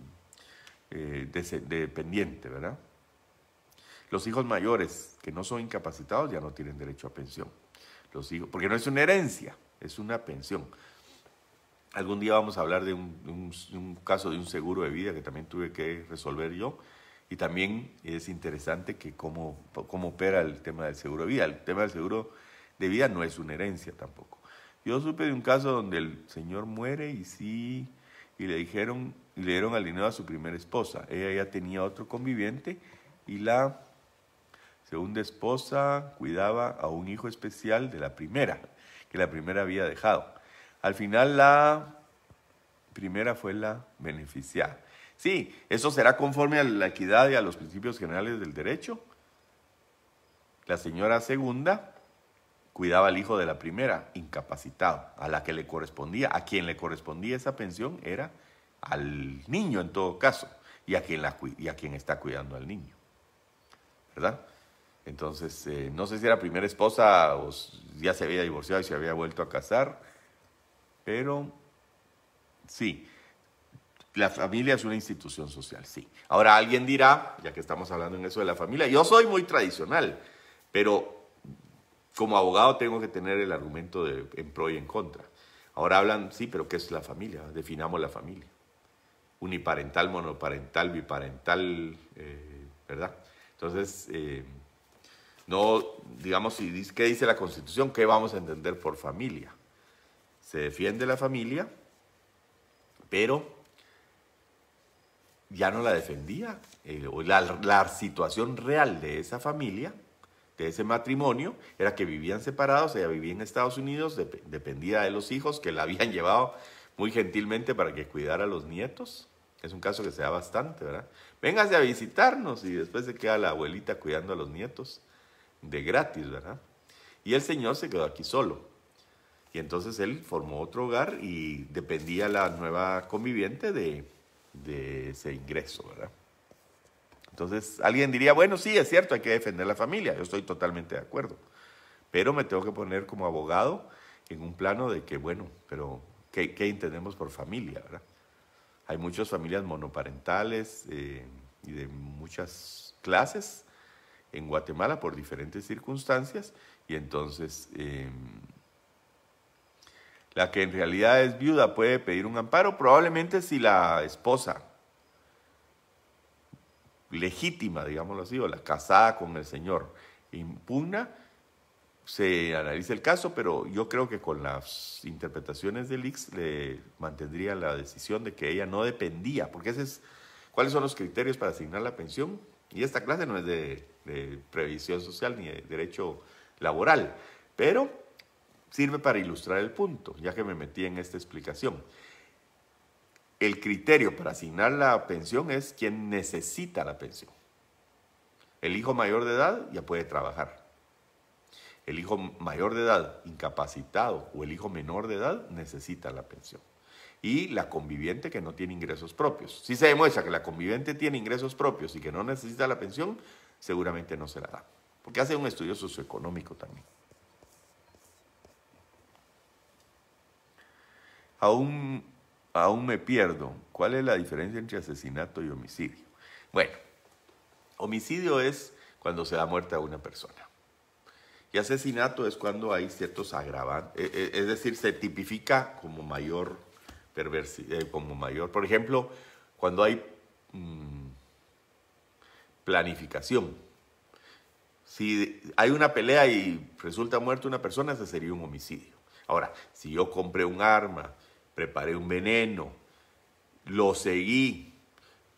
eh, dependiente, ¿verdad? Los hijos mayores que no son incapacitados ya no tienen derecho a pensión. Los hijos, porque no es una herencia, es una pensión. Algún día vamos a hablar de un, caso de un seguro de vida que también tuve que resolver yo. Y también es interesante que cómo, cómo opera el tema del seguro de vida. El tema del seguro de vida no es una herencia tampoco. Yo supe de un caso donde el señor muere y sí, y le dijeron, y le dieron al dinero a su primera esposa. Ella ya tenía otro conviviente y la segunda esposa cuidaba a un hijo especial de la primera, que la primera había dejado. Al final la primera fue la beneficiada. Sí, eso será conforme a la equidad y a los principios generales del derecho. La señora segunda cuidaba al hijo de la primera, incapacitado, a la que le correspondía, a quien le correspondía esa pensión era al niño en todo caso, y a quien, y a quien está cuidando al niño. ¿Verdad? Entonces, eh, no sé si era primera esposa o ya se había divorciado y se había vuelto a casar, pero sí, la familia es una institución social, sí. Ahora alguien dirá, ya que estamos hablando en eso de la familia, yo soy muy tradicional, pero como abogado tengo que tener el argumento de, en pro y en contra. Ahora hablan, sí, pero ¿qué es la familia? Definamos la familia. Uniparental, monoparental, biparental, eh, ¿verdad? Entonces... Eh, no, digamos, si, ¿qué dice la Constitución? ¿Qué vamos a entender por familia? Se defiende la familia, pero ya no la defendía. Eh, la, situación real de esa familia, de ese matrimonio, era que vivían separados, ella vivía en Estados Unidos, dependía de los hijos que la habían <laughs> llevado muy gentilmente para que cuidara a los nietos. Es un caso que se da bastante, ¿verdad? Véngase a visitarnos y después se queda la abuelita cuidando a los nietos de gratis, ¿verdad? Y el señor se quedó aquí solo. Y entonces él formó otro hogar y dependía la nueva conviviente de, ese ingreso, ¿verdad? Entonces alguien diría, bueno, sí, es cierto, hay que defender la familia, yo estoy totalmente de acuerdo, pero me tengo que poner como abogado en un plano de que, bueno, pero ¿qué, entendemos por familia, verdad? Hay muchas familias monoparentales eh, y de muchas clases en Guatemala por diferentes circunstancias y entonces em, la que en realidad es viuda puede pedir un amparo, probablemente si la esposa legítima, digámoslo así, o la casada con el Señor impugna, se analiza el caso, pero yo creo que con las interpretaciones del IX le mantendría la decisión de que ella no dependía, porque ese es, ¿cuáles son los criterios para asignar la pensión? Y esta clase no es de de previsión social ni de derecho laboral, pero sirve para ilustrar el punto, ya que me metí en esta explicación. El criterio para asignar la pensión es quien necesita la pensión. El hijo mayor de edad ya puede trabajar. El hijo mayor de edad incapacitado o el hijo menor de edad necesita la pensión y la conviviente que no tiene ingresos propios. Si se demuestra que la conviviente tiene ingresos propios y que no necesita la pensión, seguramente no se la da. Porque hace un estudio socioeconómico también. Aún, aún me pierdo. ¿Cuál es la diferencia entre asesinato y homicidio? Bueno, homicidio es cuando se da muerte a una persona. Y asesinato es cuando hay ciertos agravantes, eh, eh, es decir, se tipifica como mayor perversidad, eh, como mayor. Por ejemplo, cuando hay mm, planificación. Si hay una pelea y resulta muerta una persona, ese sería un homicidio. Ahora, si yo compré un arma, preparé un veneno, lo seguí,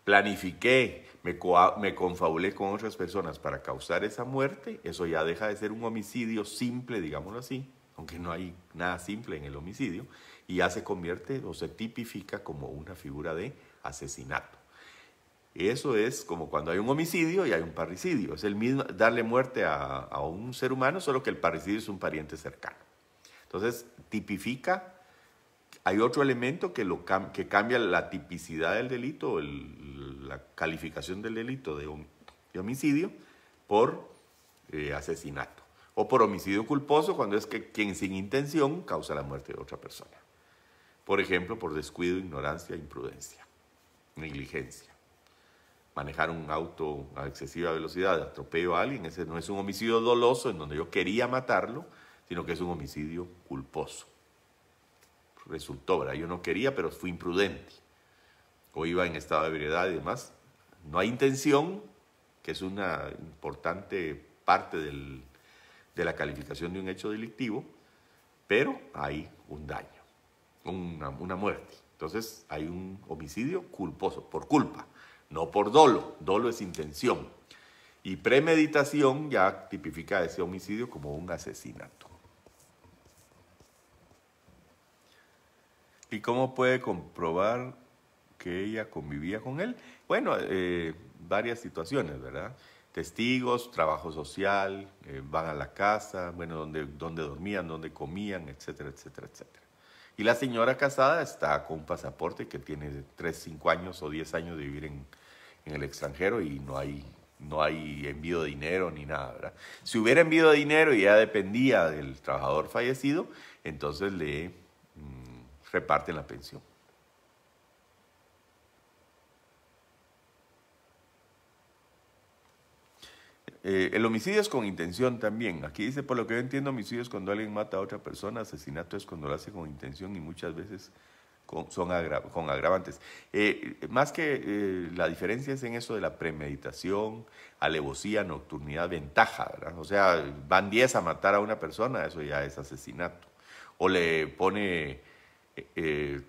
planifiqué, me, me, confabulé con otras personas para causar esa muerte, eso ya deja de ser un homicidio simple, digámoslo así, aunque no hay nada simple en el homicidio, y ya se convierte o se tipifica como una figura de asesinato. Eso es como cuando hay un homicidio y hay un parricidio. Es el mismo darle muerte a, un ser humano, solo que el parricidio es un pariente cercano. Entonces, tipifica hay otro elemento que, cambia la tipicidad del delito, la calificación del delito de, homicidio por eh, asesinato o por homicidio culposo cuando es que quien sin intención causa la muerte de otra persona. Por ejemplo, por descuido, ignorancia, imprudencia, negligencia manejar un auto a excesiva velocidad, atropello a alguien, ese no es un homicidio doloso en donde yo quería matarlo, sino que es un homicidio culposo. Resultó, Yo no quería, pero fui imprudente. O iba en estado de ebriedad y demás. No hay intención, que es una importante parte de la calificación de un hecho delictivo, pero hay un daño, una, una muerte. Entonces hay un homicidio culposo, por culpa no por dolo, dolo es intención. Y premeditación ya tipifica ese homicidio como un asesinato. ¿Y cómo puede comprobar que ella convivía con él? Bueno, eh, varias situaciones, ¿verdad? Testigos, trabajo social, eh, van a la casa, bueno, donde, donde dormían, donde comían, etcétera, etcétera, etcétera. Y la señora casada está con un pasaporte que tiene 3, 5 años o 10 años de vivir en, en el extranjero y no hay, no hay envío de dinero ni nada, ¿verdad? Si hubiera envío de dinero y ya dependía del trabajador fallecido, entonces le mm, reparten la pensión. Eh, el homicidio es con intención también. Aquí dice, por lo que yo entiendo, homicidio es cuando alguien mata a otra persona, asesinato es cuando lo hace con intención y muchas veces son con agravantes. Eh, más que eh, la diferencia es en eso de la premeditación, alevosía, nocturnidad, ventaja, ¿verdad? O sea, van 10 a matar a una persona, eso ya es asesinato. O le pone eh,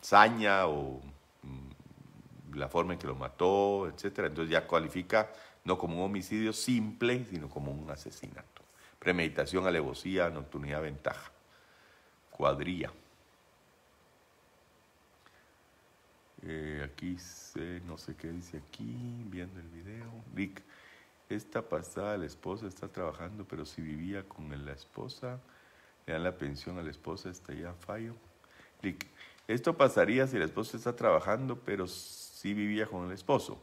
saña o mm, la forma en que lo mató, etcétera. Entonces ya cualifica no como un homicidio simple, sino como un asesinato. Premeditación, alevosía, nocturnidad, ventaja. Cuadrilla. Eh, aquí no sé qué dice aquí, viendo el video. Rick, esta pasada la esposa está trabajando, pero si vivía con la esposa, le dan la pensión a la esposa, está ya fallo. Rick, esto pasaría si la esposa está trabajando, pero si vivía con el esposo.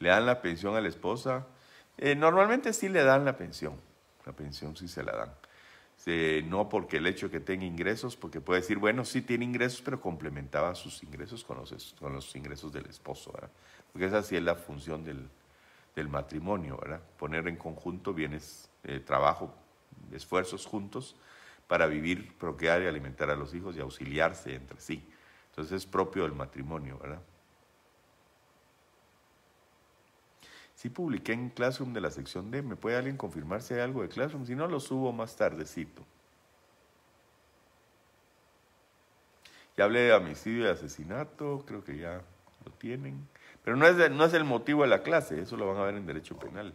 Le dan la pensión a la esposa. Eh, normalmente sí le dan la pensión, la pensión sí se la dan. Este, no porque el hecho que tenga ingresos, porque puede decir, bueno, sí tiene ingresos, pero complementaba sus ingresos con los, ingresos del esposo, ¿verdad? Porque esa sí es la función del, matrimonio, ¿verdad? Poner en conjunto bienes, eh, trabajo, esfuerzos juntos para vivir, procrear y alimentar a los hijos y auxiliarse entre sí. Entonces es propio del matrimonio, ¿verdad? Sí publiqué en Classroom de la sección D. ¿Me puede alguien confirmar si hay algo de Classroom? Si no, lo subo más tardecito. Ya hablé de homicidio y asesinato, creo que ya lo tienen. Pero no es, no es el motivo de la clase, eso lo van a ver en derecho penal.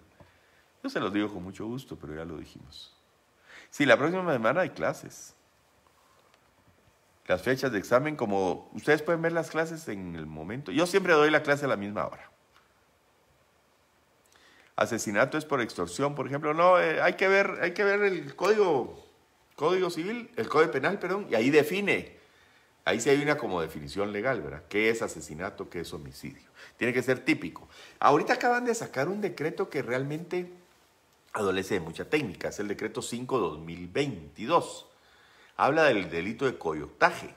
Yo se los digo con mucho gusto, pero ya lo dijimos. Sí, la próxima semana hay clases. Las fechas de examen, como ustedes pueden ver las clases en el momento. Yo siempre doy la clase a la misma hora asesinato es por extorsión, por ejemplo. No, eh, hay, que ver, hay que ver el código, código civil, el código penal, perdón, y ahí define. Ahí sí hay una como definición legal, ¿verdad? ¿Qué es asesinato? ¿Qué es homicidio? Tiene que ser típico. Ahorita acaban de sacar un decreto que realmente adolece de mucha técnica. Es el decreto 5-2022. Habla del delito de coyotaje.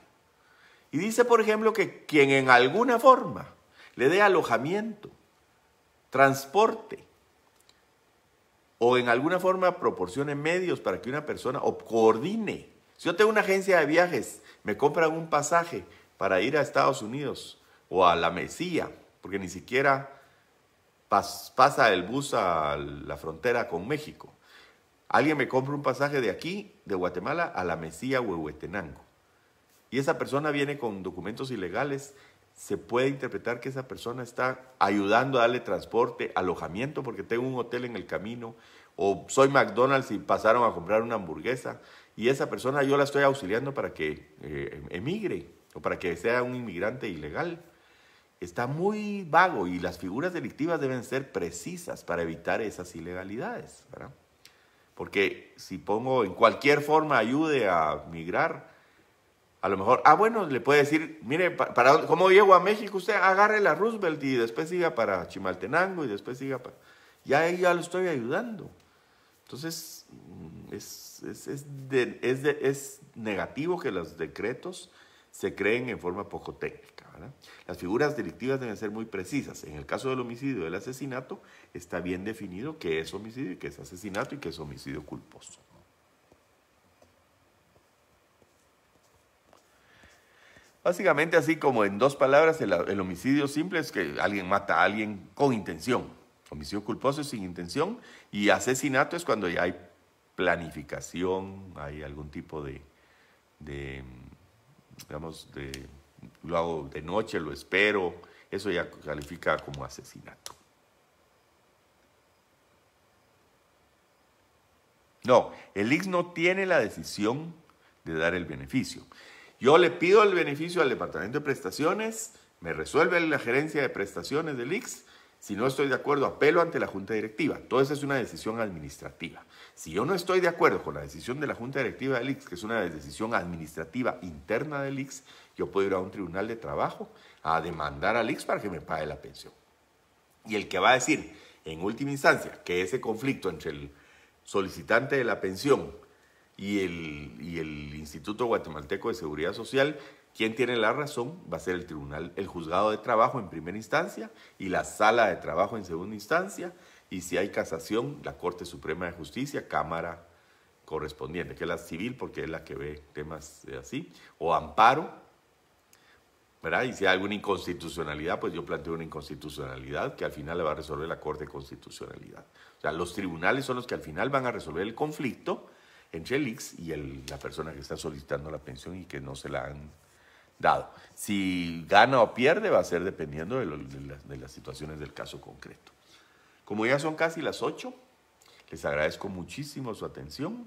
Y dice, por ejemplo, que quien en alguna forma le dé alojamiento, transporte, o en alguna forma proporcione medios para que una persona o coordine. Si yo tengo una agencia de viajes, me compran un pasaje para ir a Estados Unidos o a la Mesía, porque ni siquiera pasa el bus a la frontera con México. Alguien me compra un pasaje de aquí, de Guatemala, a la Mesía o Huehuetenango. Y esa persona viene con documentos ilegales se puede interpretar que esa persona está ayudando a darle transporte, alojamiento, porque tengo un hotel en el camino, o soy McDonald's y pasaron a comprar una hamburguesa, y esa persona yo la estoy auxiliando para que eh, emigre o para que sea un inmigrante ilegal. Está muy vago y las figuras delictivas deben ser precisas para evitar esas ilegalidades, Porque si pongo en cualquier forma ayude a migrar, a lo mejor, ah, bueno, le puede decir, mire, para, ¿cómo llego a México? Usted agarre la Roosevelt y después siga para Chimaltenango y después siga para... Ya ahí ya lo estoy ayudando. Entonces, mm, es, es, negativo que los decretos se creen en forma poco técnica. Las figuras delictivas deben ser muy precisas. En el caso del homicidio y del asesinato, está bien definido qué es homicidio y qué es asesinato y qué es homicidio culposo. Básicamente así como en dos palabras, el, homicidio simple es que alguien mata a alguien con intención. Homicidio culposo es sin intención y asesinato es cuando ya hay planificación, hay algún tipo de, digamos, de, lo hago de noche, lo espero, eso ya califica como asesinato. No, el IX no tiene la decisión de dar el beneficio. Yo le pido el beneficio al Departamento de Prestaciones, me resuelve la gerencia de prestaciones del IX. Si no estoy de acuerdo, apelo ante la Junta Directiva. Todo eso es una decisión administrativa. Si yo no estoy de acuerdo con la decisión de la Junta Directiva del IX, que es una decisión administrativa interna del IX, yo puedo ir a un tribunal de trabajo a demandar al IX para que me pague la pensión. Y el que va a decir, en última instancia, que ese conflicto entre el solicitante de la pensión y el, Instituto Guatemalteco de Seguridad Social, quien tiene la razón va a ser el tribunal, el juzgado de trabajo en primera instancia y la sala de trabajo en segunda instancia. Y si hay casación, la Corte Suprema de Justicia, Cámara correspondiente, que es la civil porque es la que ve temas así, o amparo, ¿verdad? Y si hay alguna inconstitucionalidad, pues yo planteo una inconstitucionalidad que al final le va a resolver la Corte de Constitucionalidad. O sea, los tribunales son los que al final van a resolver el conflicto entre el y la persona que está solicitando la pensión y que no se la han dado. Si gana o pierde va a ser dependiendo de, las situaciones del caso concreto. Como ya son casi las 8, les agradezco muchísimo su atención.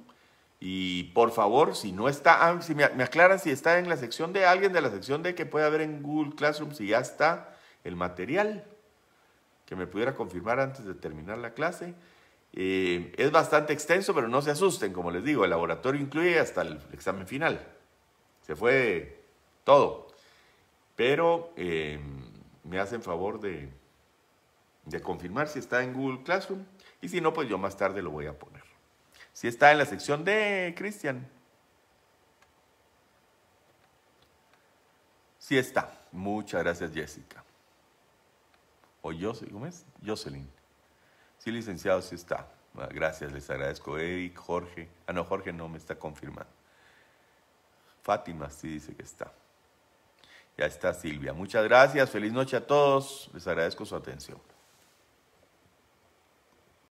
Y por favor, si no está, ah, si me, me si está en la sección de alguien de la sección de que puede haber en Google Classroom, si ya está el material, que me pudiera confirmar antes de terminar la clase es bastante extenso, pero no se asusten, como les digo, el laboratorio incluye hasta el examen final. Se fue todo. Pero eh, me hacen favor de, de confirmar si está en Google Classroom y si no, pues yo más tarde lo voy a poner. Si está en la sección de Cristian. si está. Muchas gracias, Jessica. O Jocelyn, ¿cómo es? Jocelyn. Sí, licenciado, sí está. Ah, gracias, les agradezco. Eric, Jorge. Ah, no, Jorge no me está confirmando. Fátima, sí dice que está. Ya está Silvia. Muchas gracias. Feliz noche a todos. Les agradezco su atención.